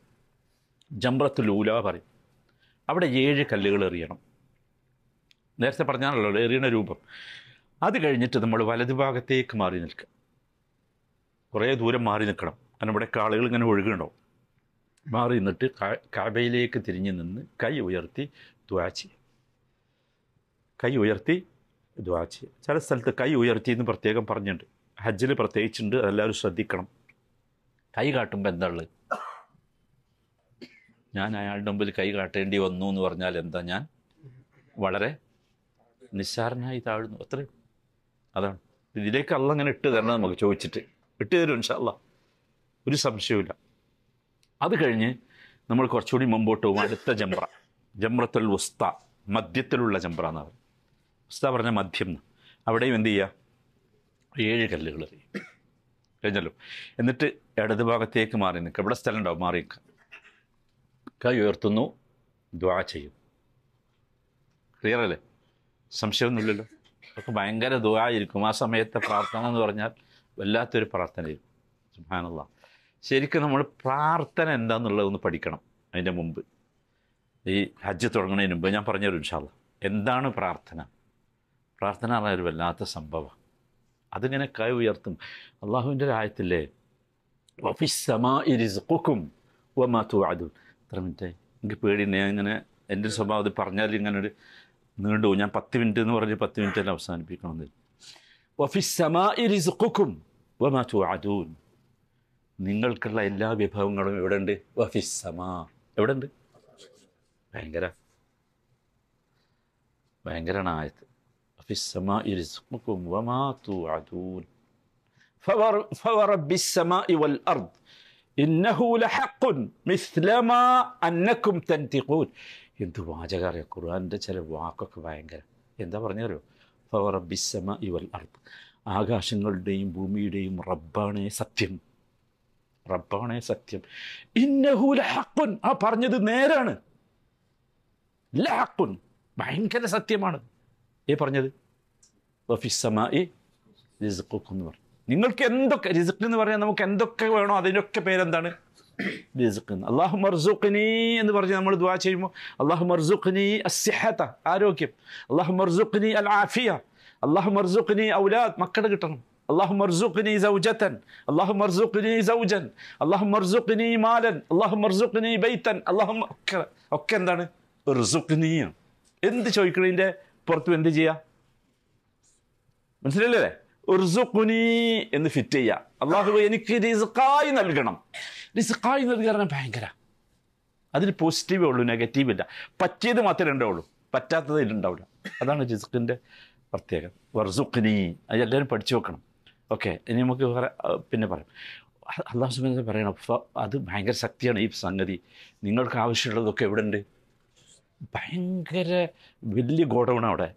ജംറത്തുൽ ഊല പറയും അവിടെ ഏഴ് കല്ലുകൾ എറിയണം നേരത്തെ പറഞ്ഞാണല്ലോ എറിയണ രൂപം അത് കഴിഞ്ഞിട്ട് നമ്മൾ വലതുഭാഗത്തേക്ക് മാറി നിൽക്കുക കുറേ ദൂരം മാറി നിൽക്കണം കാരണം ഇവിടെ കാളുകൾ ഇങ്ങനെ ഒഴുകുന്നുണ്ടാവും മാറി നിന്നിട്ട് കാബയിലേക്ക് തിരിഞ്ഞു നിന്ന് കൈ ഉയർത്തി ദ്വാ ചെയ്യും കൈ ഉയർത്തി ദ്വാ ചെയ്യും ചില സ്ഥലത്ത് കൈ ഉയർത്തി എന്ന് പ്രത്യേകം പറഞ്ഞിട്ടുണ്ട് ഹജ്ജിൽ പ്രത്യേകിച്ചുണ്ട് അതെല്ലാവരും ശ്രദ്ധിക്കണം കൈ കാട്ടുമ്പോൾ ഉള്ളത് ഞാൻ അയാളുടെ മുമ്പിൽ കൈ കാട്ടേണ്ടി വന്നു എന്ന് പറഞ്ഞാൽ എന്താ ഞാൻ വളരെ നിസ്സാരനായി താഴ്ന്നു അത്രയും അതാണ് ഇതിലേക്ക് അല്ല അങ്ങനെ ഇട്ട് തരണം നമുക്ക് ചോദിച്ചിട്ട് വിട്ടുതരും ഇൻഷല്ല ഒരു സംശയമില്ല അത് കഴിഞ്ഞ് നമ്മൾ കുറച്ചുകൂടി മുമ്പോട്ട് പോകും അടുത്ത ജംറ ജംറത്തുൽ ഉസ്ത മദ്യത്തിലുള്ള ജംറ എന്ന് പറയും ഉസ്ത പറഞ്ഞ മദ്യം അവിടെയും എന്ത് ചെയ്യുക ഏഴ് കല്ലുകൾ എറിയും കഴിഞ്ഞല്ലോ എന്നിട്ട് ഇടത് ഭാഗത്തേക്ക് മാറി നിൽക്കുക ഇവിടെ സ്ഥലം ഉണ്ടാവും മാറി നിൽക്കുക കൈ ഉയർത്തുന്നു ദ്വാ ചെയ്യും ക്ലിയർ അല്ലേ സംശയമൊന്നുമില്ലല്ലോ അവർക്ക് ഭയങ്കര ദ്വായിരിക്കും ആ സമയത്തെ പ്രാർത്ഥന എന്ന് പറഞ്ഞാൽ വല്ലാത്തൊരു പ്രാർത്ഥനയായിരുന്നു സുഹാനുള്ള ശരിക്കും നമ്മൾ പ്രാർത്ഥന എന്താണെന്നുള്ളത് ഒന്ന് പഠിക്കണം അതിൻ്റെ മുമ്പ് ഈ ഹജ്ജ് തുടങ്ങുന്നതിന് മുമ്പ് ഞാൻ പറഞ്ഞ ഒരു ഉഷാള എന്താണ് പ്രാർത്ഥന പ്രാർത്ഥന പറഞ്ഞ ഒരു വല്ലാത്ത സംഭവം അതിങ്ങനെ കൈ ഉയർത്തും അള്ളാഹുവിൻ്റെ ഒരു ആയത്തില്ലേ വഫിസ്സമാക്കും അതും ഇത്ര മിനിറ്റ് എനിക്ക് പേടി ഞാൻ ഇങ്ങനെ എൻ്റെ സ്വഭാവം അത് പറഞ്ഞാൽ ഇങ്ങനൊരു ഒരു നീണ്ടു ഞാൻ പത്ത് മിനിറ്റ് എന്ന് പറഞ്ഞ് പത്ത് മിനിറ്റ് തന്നെ അവസാനിപ്പിക്കണമെന്നില്ല വഫി സമായി റിസുക്കും വമാ തുഅദൂൻ നിങ്ങൾക്കുള്ള എല്ലാ വിഭവങ്ങളും എവിടെ ഉണ്ട് വഫി സമാ എവിടെ ഉണ്ട് ഭയങ്കര ഭയങ്കരാണ് ആയത് വഫി സമായി റിസുക്കും വമാ തുഅദൂൻ فورب السماء والأرض إنه لحق مثلما أنكم تنطقون എന്ത് വാചകാറിയ ഖുർആൻ്റെ ചില വാക്കൊക്കെ ഭയങ്കര എന്താ പറഞ്ഞറിയോ റബ്ബിസമ ഇവൽ അർബ് ആകാശങ്ങളുടെയും ഭൂമിയുടെയും റബ്ബാണേ സത്യം റബ്ബാണേ സത്യം ഇന്നഹു ലഹക്കുൻ ആ പറഞ്ഞത് നേരാണ് ലഹക്കുൻ ഭയങ്കര സത്യമാണ് ഏ പറഞ്ഞത് എന്ന് പറഞ്ഞു നിങ്ങൾക്ക് എന്തൊക്കെ റിസുക്ക് എന്ന് പറഞ്ഞാൽ നമുക്ക് എന്തൊക്കെ വേണോ അതിനൊക്കെ പേരെന്താണ് അള്ളാഹു മർസുഖിനി എന്ന് പറഞ്ഞ് നമ്മൾ ദ്വാ ചെയ്യുമ്പോൾ അള്ളാഹു മർസുഖിനി അസിഹത്ത ആരോഗ്യം അള്ളാഹു മർസുഖിനി അൽ ആഫിയ അള്ളാഹു മർസുഖിനി ഔലാദ് മക്കളെ കിട്ടണം അള്ളാഹു മർസുഖിനി സൗജത്തൻ അള്ളാഹു മർസുഖിനി സൗജൻ അള്ളാഹു മർസുഖിനി മാലൻ അള്ളാഹു മർസുഖിനി ബൈത്തൻ അള്ളാഹു ഒക്കെ ഒക്കെ എന്താണ് റുസുഖ്നിയാണ് എന്ത് ഇതിൻ്റെ പുറത്തും എന്ത് ചെയ്യുക മനസ്സിലല്ലേ ഉർസുഖുനി എന്ന് ഫിറ്റ് ചെയ്യുക അള്ളാഹു എനിക്ക് റിസുഖായി നൽകണം എന്നത് കാരണം ഭയങ്കര അതിന് പോസിറ്റീവേ ഉള്ളൂ നെഗറ്റീവ് ഇല്ല പറ്റിയത് മാത്രമേ ഉണ്ടാവുള്ളൂ പറ്റാത്തത് ഇതുണ്ടാവില്ല അതാണ് റിസ്ക്കിൻ്റെ പ്രത്യേകത വർസുഖ്നി അത് എല്ലാവരും പഠിച്ചു വെക്കണം ഓക്കെ ഇനി നമുക്ക് പിന്നെ പറയാം അള്ളാഹു സുബിനെ പറയണം അത് ഭയങ്കര ശക്തിയാണ് ഈ സംഗതി നിങ്ങൾക്ക് ആവശ്യമുള്ളതൊക്കെ എവിടെ ഉണ്ട് ഭയങ്കര വലിയ ഗോഡൗണാണ് അവിടെ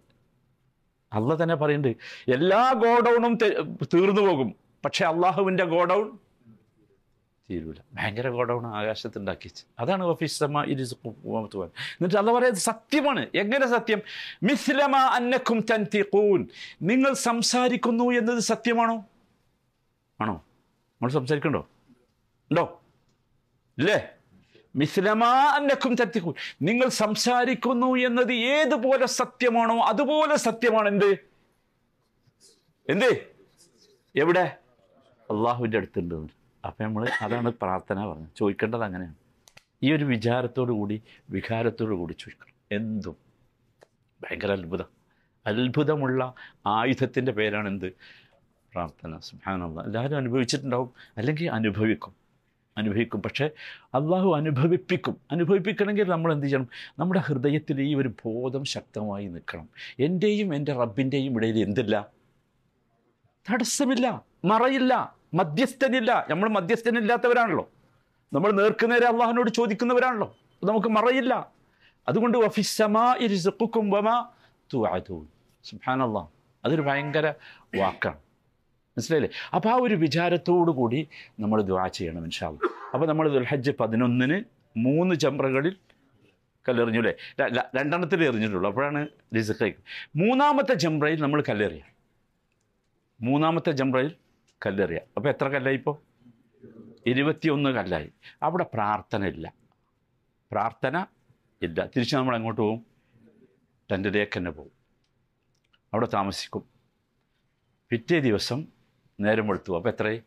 അള്ള തന്നെ പറയുന്നുണ്ട് എല്ലാ ഗോഡൗണും തീർന്നു പോകും പക്ഷേ അള്ളാഹുവിൻ്റെ ഗോഡൗൺ തീരൂല ഭയങ്കര ഗോഡൗൺ ആകാശത്തുണ്ടാക്കിച്ച് അതാണ് ഓഫീസമ്മ ഇരുപത്തുവാൻ എന്നിട്ട് അല്ല പറയുന്നത് സത്യമാണ് എങ്ങനെ സത്യം മിസ്ലമ അന്നക്കും തൻതിഖൂൻ നിങ്ങൾ സംസാരിക്കുന്നു എന്നത് സത്യമാണോ ആണോ നമ്മൾ സംസാരിക്കണ്ടോ ഉണ്ടോ ഇല്ലേ മിസ്ലമാ അന്നക്കും തൻതിഖൂൻ നിങ്ങൾ സംസാരിക്കുന്നു എന്നത് ഏതുപോലെ സത്യമാണോ അതുപോലെ സത്യമാണ് എന്ത് എന്ത് എവിടെ അള്ളാഹുവിൻ്റെ അടുത്തുണ്ട് അപ്പം നമ്മൾ അതാണ് പ്രാർത്ഥന പറഞ്ഞത് ചോദിക്കേണ്ടത് അങ്ങനെയാണ് ഈ ഒരു വിചാരത്തോടു കൂടി വികാരത്തോടു കൂടി ചോദിക്കണം എന്തും ഭയങ്കര അത്ഭുതം അത്ഭുതമുള്ള ആയുധത്തിൻ്റെ പേരാണ് എന്ത് പ്രാർത്ഥന സുഹാനുള്ള എല്ലാവരും അനുഭവിച്ചിട്ടുണ്ടാവും അല്ലെങ്കിൽ അനുഭവിക്കും അനുഭവിക്കും പക്ഷേ അള്ളാഹു അനുഭവിപ്പിക്കും അനുഭവിപ്പിക്കണമെങ്കിൽ നമ്മൾ എന്ത് ചെയ്യണം നമ്മുടെ ഹൃദയത്തിൽ ഈ ഒരു ബോധം ശക്തമായി നിൽക്കണം എൻ്റെയും എൻ്റെ റബ്ബിൻ്റെയും ഇടയിൽ എന്തില്ല തടസ്സമില്ല മറയില്ല മധ്യസ്ഥനില്ല നമ്മൾ മധ്യസ്ഥനില്ലാത്തവരാണല്ലോ നമ്മൾ നേർക്കുനേരെ അള്ളാഹുവിനോട് ചോദിക്കുന്നവരാണല്ലോ നമുക്ക് മറയില്ല അതുകൊണ്ട് അതൊരു ഭയങ്കര വാക്കാണ് മനസ്സിലായില്ലേ അപ്പോൾ ആ ഒരു വിചാരത്തോടു കൂടി നമ്മൾ ദ്വാ ചെയ്യണം മനുഷ്യ അപ്പോൾ നമ്മൾ ദുൽഹജ്ജ് പതിനൊന്നിന് മൂന്ന് ചമ്പ്രകളിൽ കല്ലെറിഞ്ഞു അല്ലേ രണ്ടെണ്ണത്തിൽ എറിഞ്ഞിട്ടുള്ളൂ അപ്പോഴാണ് റിസക്ക് മൂന്നാമത്തെ ചമ്പ്രയിൽ നമ്മൾ കല്ലെറിയുക മൂന്നാമത്തെ ജംറയിൽ കല്ലെറിയുക അപ്പോൾ എത്ര കല്ലായി ഇപ്പോൾ ഇരുപത്തിയൊന്ന് കല്ലായി അവിടെ പ്രാർത്ഥന ഇല്ല പ്രാർത്ഥന ഇല്ല തിരിച്ച് നമ്മൾ എങ്ങോട്ട് പോകും ടെൻറ്റിലേക്ക് തന്നെ പോകും അവിടെ താമസിക്കും പിറ്റേ ദിവസം നേരം വെളുത്തു അപ്പോൾ എത്രയായി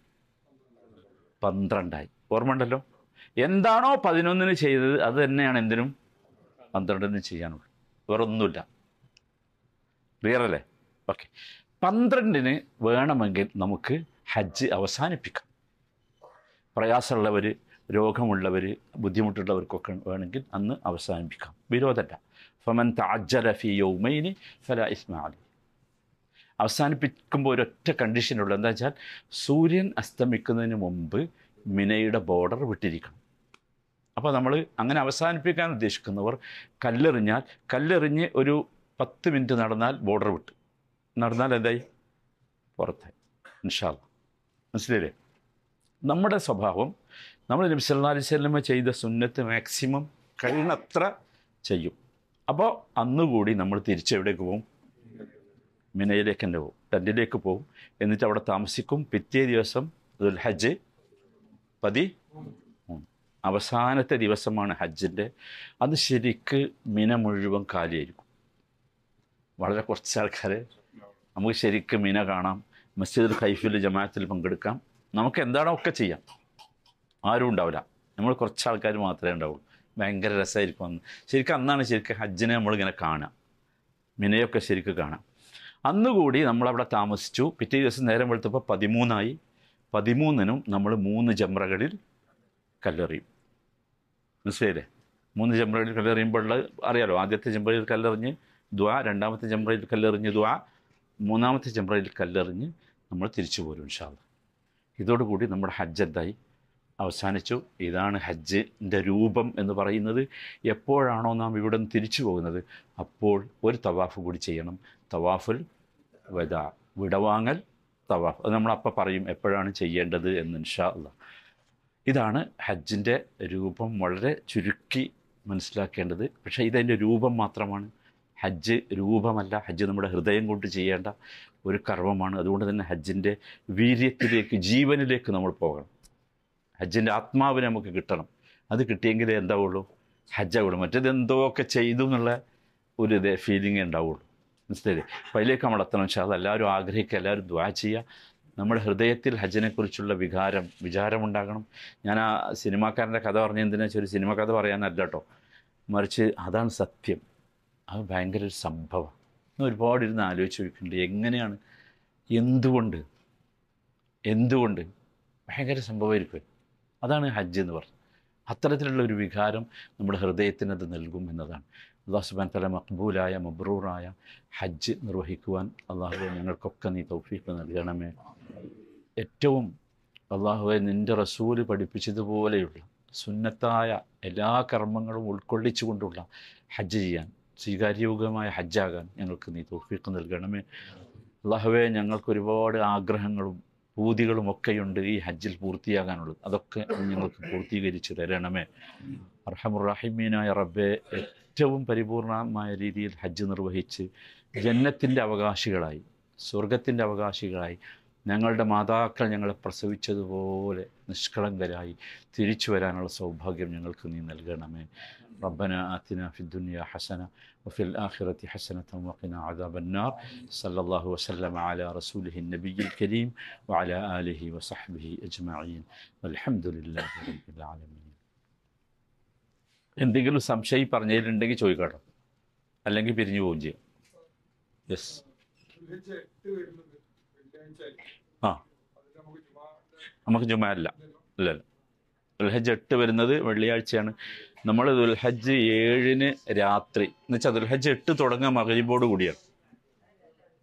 പന്ത്രണ്ടായി ഉണ്ടല്ലോ എന്താണോ പതിനൊന്നിന് ചെയ്തത് അത് തന്നെയാണ് എന്തിനും പന്ത്രണ്ടിന് ചെയ്യാനുള്ളത് വേറൊന്നുമില്ല ക്ലിയർ അല്ലേ ഓക്കെ പന്ത്രണ്ടിന് വേണമെങ്കിൽ നമുക്ക് ഹജ്ജ് അവസാനിപ്പിക്കാം പ്രയാസമുള്ളവർ രോഗമുള്ളവർ ബുദ്ധിമുട്ടുള്ളവർക്കൊക്കെ വേണമെങ്കിൽ അന്ന് അവസാനിപ്പിക്കാം വിരോധമല്ല ഫമൻ താജറഫി യൗമൈനി ഫല ഇസ്മാലി അവസാനിപ്പിക്കുമ്പോൾ ഒരൊറ്റ കണ്ടീഷനുള്ളൂ എന്താ വെച്ചാൽ സൂര്യൻ അസ്തമിക്കുന്നതിന് മുമ്പ് മിനയുടെ ബോർഡർ വിട്ടിരിക്കണം അപ്പോൾ നമ്മൾ അങ്ങനെ അവസാനിപ്പിക്കാൻ ഉദ്ദേശിക്കുന്നവർ കല്ലെറിഞ്ഞാൽ കല്ലെറിഞ്ഞ് ഒരു പത്ത് മിനിറ്റ് നടന്നാൽ ബോർഡർ വിട്ടു നടന്നാൽ എന്തായി പുറത്ത് നിഷാദ മനസ്സിലല്ലേ നമ്മുടെ സ്വഭാവം നമ്മൾ നബി സല്ലാ അലൈഹി ചെയ്ത സുന്നത്ത് മാക്സിമം കഴിയണത്ര ചെയ്യും അപ്പോൾ അന്നുകൂടി നമ്മൾ തിരിച്ചെവിടേക്ക് പോകും മിനയിലേക്ക് തന്നെ പോവും ടെൻറ്റിലേക്ക് പോകും എന്നിട്ട് അവിടെ താമസിക്കും പിറ്റേ ദിവസം ദുൽ ഹജ്ജ് പതി അവസാനത്തെ ദിവസമാണ് ഹജ്ജിൻ്റെ അത് ശരിക്ക് മിന മുഴുവൻ കാലിയായിരിക്കും വളരെ കുറച്ച് ആൾക്കാർ നമുക്ക് ശരിക്കും മീന കാണാം മസ്ജിദുൽ ഖൈഫിൽ ജമാഅത്തിൽ പങ്കെടുക്കാം നമുക്ക് എന്താണോ ഒക്കെ ചെയ്യാം ആരും ഉണ്ടാവില്ല നമ്മൾ കുറച്ച് ആൾക്കാർ മാത്രമേ ഉണ്ടാവുള്ളൂ ഭയങ്കര രസമായിരിക്കും അന്ന് ശരിക്കും അന്നാണ് ശരിക്കും ഹജ്ജിനെ നമ്മളിങ്ങനെ കാണാം മിനയൊക്കെ ശരിക്കും കാണാം അന്നുകൂടി നമ്മളവിടെ താമസിച്ചു പിറ്റേ ദിവസം നേരം വെളുത്തപ്പോൾ പതിമൂന്നായി പതിമൂന്നിനും നമ്മൾ മൂന്ന് ജമ്രകളിൽ കല്ലെറിയും മനസ്സിലായില്ലേ മൂന്ന് ജമ്രകളിൽ കല്ലെറിയുമ്പോൾ അറിയാലോ ആദ്യത്തെ ജമ്രയിൽ കല്ലെറിഞ്ഞ് ദ്വാ രണ്ടാമത്തെ ജമ്രയിൽ കല്ലെറിഞ്ഞ് ദ്വാ മൂന്നാമത്തെ ജംറയിൽ കല്ലെറിഞ്ഞ് നമ്മൾ തിരിച്ചു പോരും ഇൻഷാല്ല ഇതോടുകൂടി നമ്മുടെ ഹജ്ജ് എന്തായി അവസാനിച്ചു ഇതാണ് ഹജ്ജിൻ്റെ രൂപം എന്ന് പറയുന്നത് എപ്പോഴാണോ നാം ഇവിടെ നിന്ന് തിരിച്ചു പോകുന്നത് അപ്പോൾ ഒരു തവാഫ് കൂടി ചെയ്യണം തവാഫുൽ വദ വിടവാങ്ങൽ തവാഫ് അത് നമ്മളപ്പോൾ പറയും എപ്പോഴാണ് ചെയ്യേണ്ടത് എന്ന് ഇൻഷാ അല്ല ഇതാണ് ഹജ്ജിൻ്റെ രൂപം വളരെ ചുരുക്കി മനസ്സിലാക്കേണ്ടത് പക്ഷേ ഇതതിൻ്റെ രൂപം മാത്രമാണ് ഹജ്ജ് രൂപമല്ല ഹജ്ജ് നമ്മുടെ ഹൃദയം കൊണ്ട് ചെയ്യേണ്ട ഒരു കർമ്മമാണ് അതുകൊണ്ട് തന്നെ ഹജ്ജിൻ്റെ വീര്യത്തിലേക്ക് ജീവനിലേക്ക് നമ്മൾ പോകണം ഹജ്ജിൻ്റെ ആത്മാവിനെ നമുക്ക് കിട്ടണം അത് കിട്ടിയെങ്കിലേ എന്താവുള്ളൂ ഹജ്ജാവുള്ളൂ മറ്റേത് എന്തോക്കെ ചെയ്തു എന്നുള്ള ഒരു ഇതേ ഫീലിംഗ് ഉണ്ടാവുള്ളൂ മനസ്സിലായി അപ്പോൾ അതിലേക്ക് നമ്മൾ എത്തണം പക്ഷേ അതെല്ലാവരും ആഗ്രഹിക്കുക എല്ലാവരും ദ്വാ ചെയ്യുക നമ്മുടെ ഹൃദയത്തിൽ ഹജ്ജിനെക്കുറിച്ചുള്ള വികാരം വിചാരമുണ്ടാകണം ഞാൻ ആ സിനിമാക്കാരൻ്റെ കഥ പറഞ്ഞ എന്തിനാ വെച്ചാൽ ഒരു സിനിമ കഥ പറയാനല്ല കേട്ടോ മറിച്ച് അതാണ് സത്യം അത് ഭയങ്കര ഒരു സംഭവം ഒരുപാട് ഇരുന്ന് ആലോചിച്ച് വയ്ക്കുന്നുണ്ട് എങ്ങനെയാണ് എന്തുകൊണ്ട് എന്തുകൊണ്ട് ഭയങ്കര സംഭവമായിരിക്കും അതാണ് ഹജ്ജ് എന്ന് പറഞ്ഞത് അത്തരത്തിലുള്ള ഒരു വികാരം നമ്മുടെ ഹൃദയത്തിന് അത് നൽകും എന്നതാണ് അള്ളാഹു സുബാൻ തല മക്ബൂലായ മബ്രൂറായ ഹജ്ജ് നിർവഹിക്കുവാൻ അള്ളാഹുവെ ഞങ്ങൾക്കൊക്കെ നീ തൗഫീഖ് നൽകണമേ ഏറ്റവും അള്ളാഹുവെ നിൻ്റെ റസൂല് പഠിപ്പിച്ചതുപോലെയുള്ള സുന്നത്തായ എല്ലാ കർമ്മങ്ങളും ഉൾക്കൊള്ളിച്ചുകൊണ്ടുള്ള ഹജ്ജ് ചെയ്യാൻ സ്വീകാര്യയോഗ്യമായ ഹജ്ജാകാൻ ഞങ്ങൾക്ക് നീ തോഫീക്ക് നൽകണമേ അള്ളാഹുവെ ഞങ്ങൾക്ക് ഒരുപാട് ആഗ്രഹങ്ങളും പൂതികളും ഒക്കെയുണ്ട് ഈ ഹജ്ജിൽ പൂർത്തിയാകാനുള്ളത് അതൊക്കെ ഞങ്ങൾക്ക് പൂർത്തീകരിച്ച് തരണമേ അർഹമുറാഹിമീനായ റബ്ബെ ഏറ്റവും പരിപൂർണമായ രീതിയിൽ ഹജ്ജ് നിർവഹിച്ച് ജന്നത്തിൻ്റെ അവകാശികളായി സ്വർഗത്തിൻ്റെ അവകാശികളായി ഞങ്ങളുടെ മാതാക്കൾ ഞങ്ങളെ പ്രസവിച്ചതുപോലെ നിഷ്കളങ്കരായി തിരിച്ചു വരാനുള്ള സൗഭാഗ്യം ഞങ്ങൾക്ക് നീ നൽകണമേ ربنا آتنا في الدنيا حسنة وفي الآخرة حسنة وقنا عذاب النار صلى الله وسلم على رسوله النبي الكريم وعلى آله وصحبه أجمعين والحمد لله رب العالمين എന്തെങ്കിലും സംശയം പറഞ്ഞതിലുണ്ടെങ്കിൽ ചോദിക്കട്ടോ അല്ലെങ്കിൽ പിരിഞ്ഞു പോവുകയും ചെയ്യും യെസ് ആ നമുക്ക് ജുമാ അല്ല അല്ലല്ല ദുൽഹജ് എട്ട് വരുന്നത് വെള്ളിയാഴ്ചയാണ് നമ്മൾ ദുൽഹജ്ജ് ഏഴിന് രാത്രി എന്നുവെച്ചാൽ ദുൽഹജ്ജ് എട്ട് തുടങ്ങാൻ മകരീബോട് കൂടിയാണ്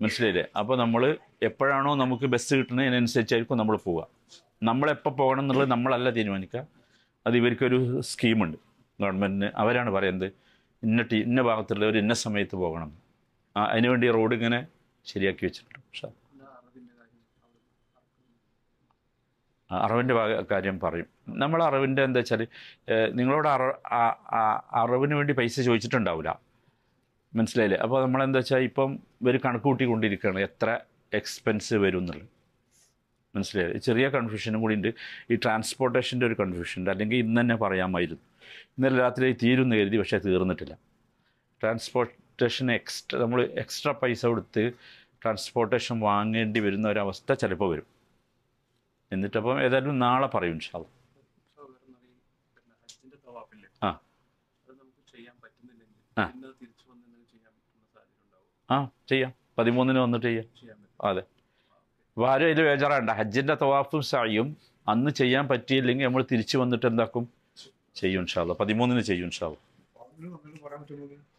മനസ്സിലായില്ലേ അപ്പോൾ നമ്മൾ എപ്പോഴാണോ നമുക്ക് ബസ് കിട്ടുന്നതിനനുസരിച്ചായിരിക്കും നമ്മൾ പോവുക നമ്മളെപ്പോൾ പോകണം എന്നുള്ളത് നമ്മളല്ല തീരുമാനിക്കുക അത് ഇവർക്കൊരു സ്കീമുണ്ട് ഗവൺമെൻറ്റിന് അവരാണ് പറയുന്നത് ഇന്ന ടീ ഇന്ന ഭാഗത്തുള്ളവർ ഇന്ന സമയത്ത് പോകണം അതിനുവേണ്ടി റോഡ് ഇങ്ങനെ ശരിയാക്കി വെച്ചിട്ടുണ്ട് പക്ഷേ അറിവിൻ്റെ കാര്യം പറയും നമ്മൾ അറിവിൻ്റെ എന്താ വെച്ചാൽ നിങ്ങളോട് അറ അറിവിന് വേണ്ടി പൈസ ചോദിച്ചിട്ടുണ്ടാവില്ല മനസ്സിലായില്ലേ അപ്പോൾ നമ്മളെന്താ വെച്ചാൽ ഇപ്പം ഒരു കണക്ക് കൂട്ടിക്കൊണ്ടിരിക്കുകയാണ് എത്ര എക്സ്പെൻസ് വരും എന്നുള്ളത് മനസ്സിലായി ചെറിയ കൺഫ്യൂഷനും കൂടി ഉണ്ട് ഈ ട്രാൻസ്പോർട്ടേഷൻ്റെ ഒരു കൺഫ്യൂഷൻ ഉണ്ട് അല്ലെങ്കിൽ ഇന്ന് തന്നെ പറയാമായിരുന്നു ഇന്നലെ രാത്രി തീരുമെന്ന് കരുതി പക്ഷേ തീർന്നിട്ടില്ല ട്രാൻസ്പോർട്ടേഷൻ എക്സ്ട്രാ നമ്മൾ എക്സ്ട്രാ പൈസ കൊടുത്ത് ട്രാൻസ്പോർട്ടേഷൻ വാങ്ങേണ്ടി വരുന്ന ഒരവസ്ഥ ചിലപ്പോൾ വരും എന്നിട്ടപ്പം ഏതായാലും നാളെ പറയും ഇൻഷാല് ആ ആ ചെയ്യാം പതിമൂന്നിന് വന്നിട്ട് ചെയ്യാം അതെ അപ്പോൾ ആരും അതിൽ ബേജാറാണ്ട ഹജ്ജിൻ്റെ തവാഫും സായും അന്ന് ചെയ്യാൻ പറ്റിയില്ലെങ്കിൽ നമ്മൾ തിരിച്ചു വന്നിട്ട് എന്താക്കും ചെയ്യും ഇൻഷാല്ല പതിമൂന്നിന് ചെയ്യും ഇൻഷാല്ല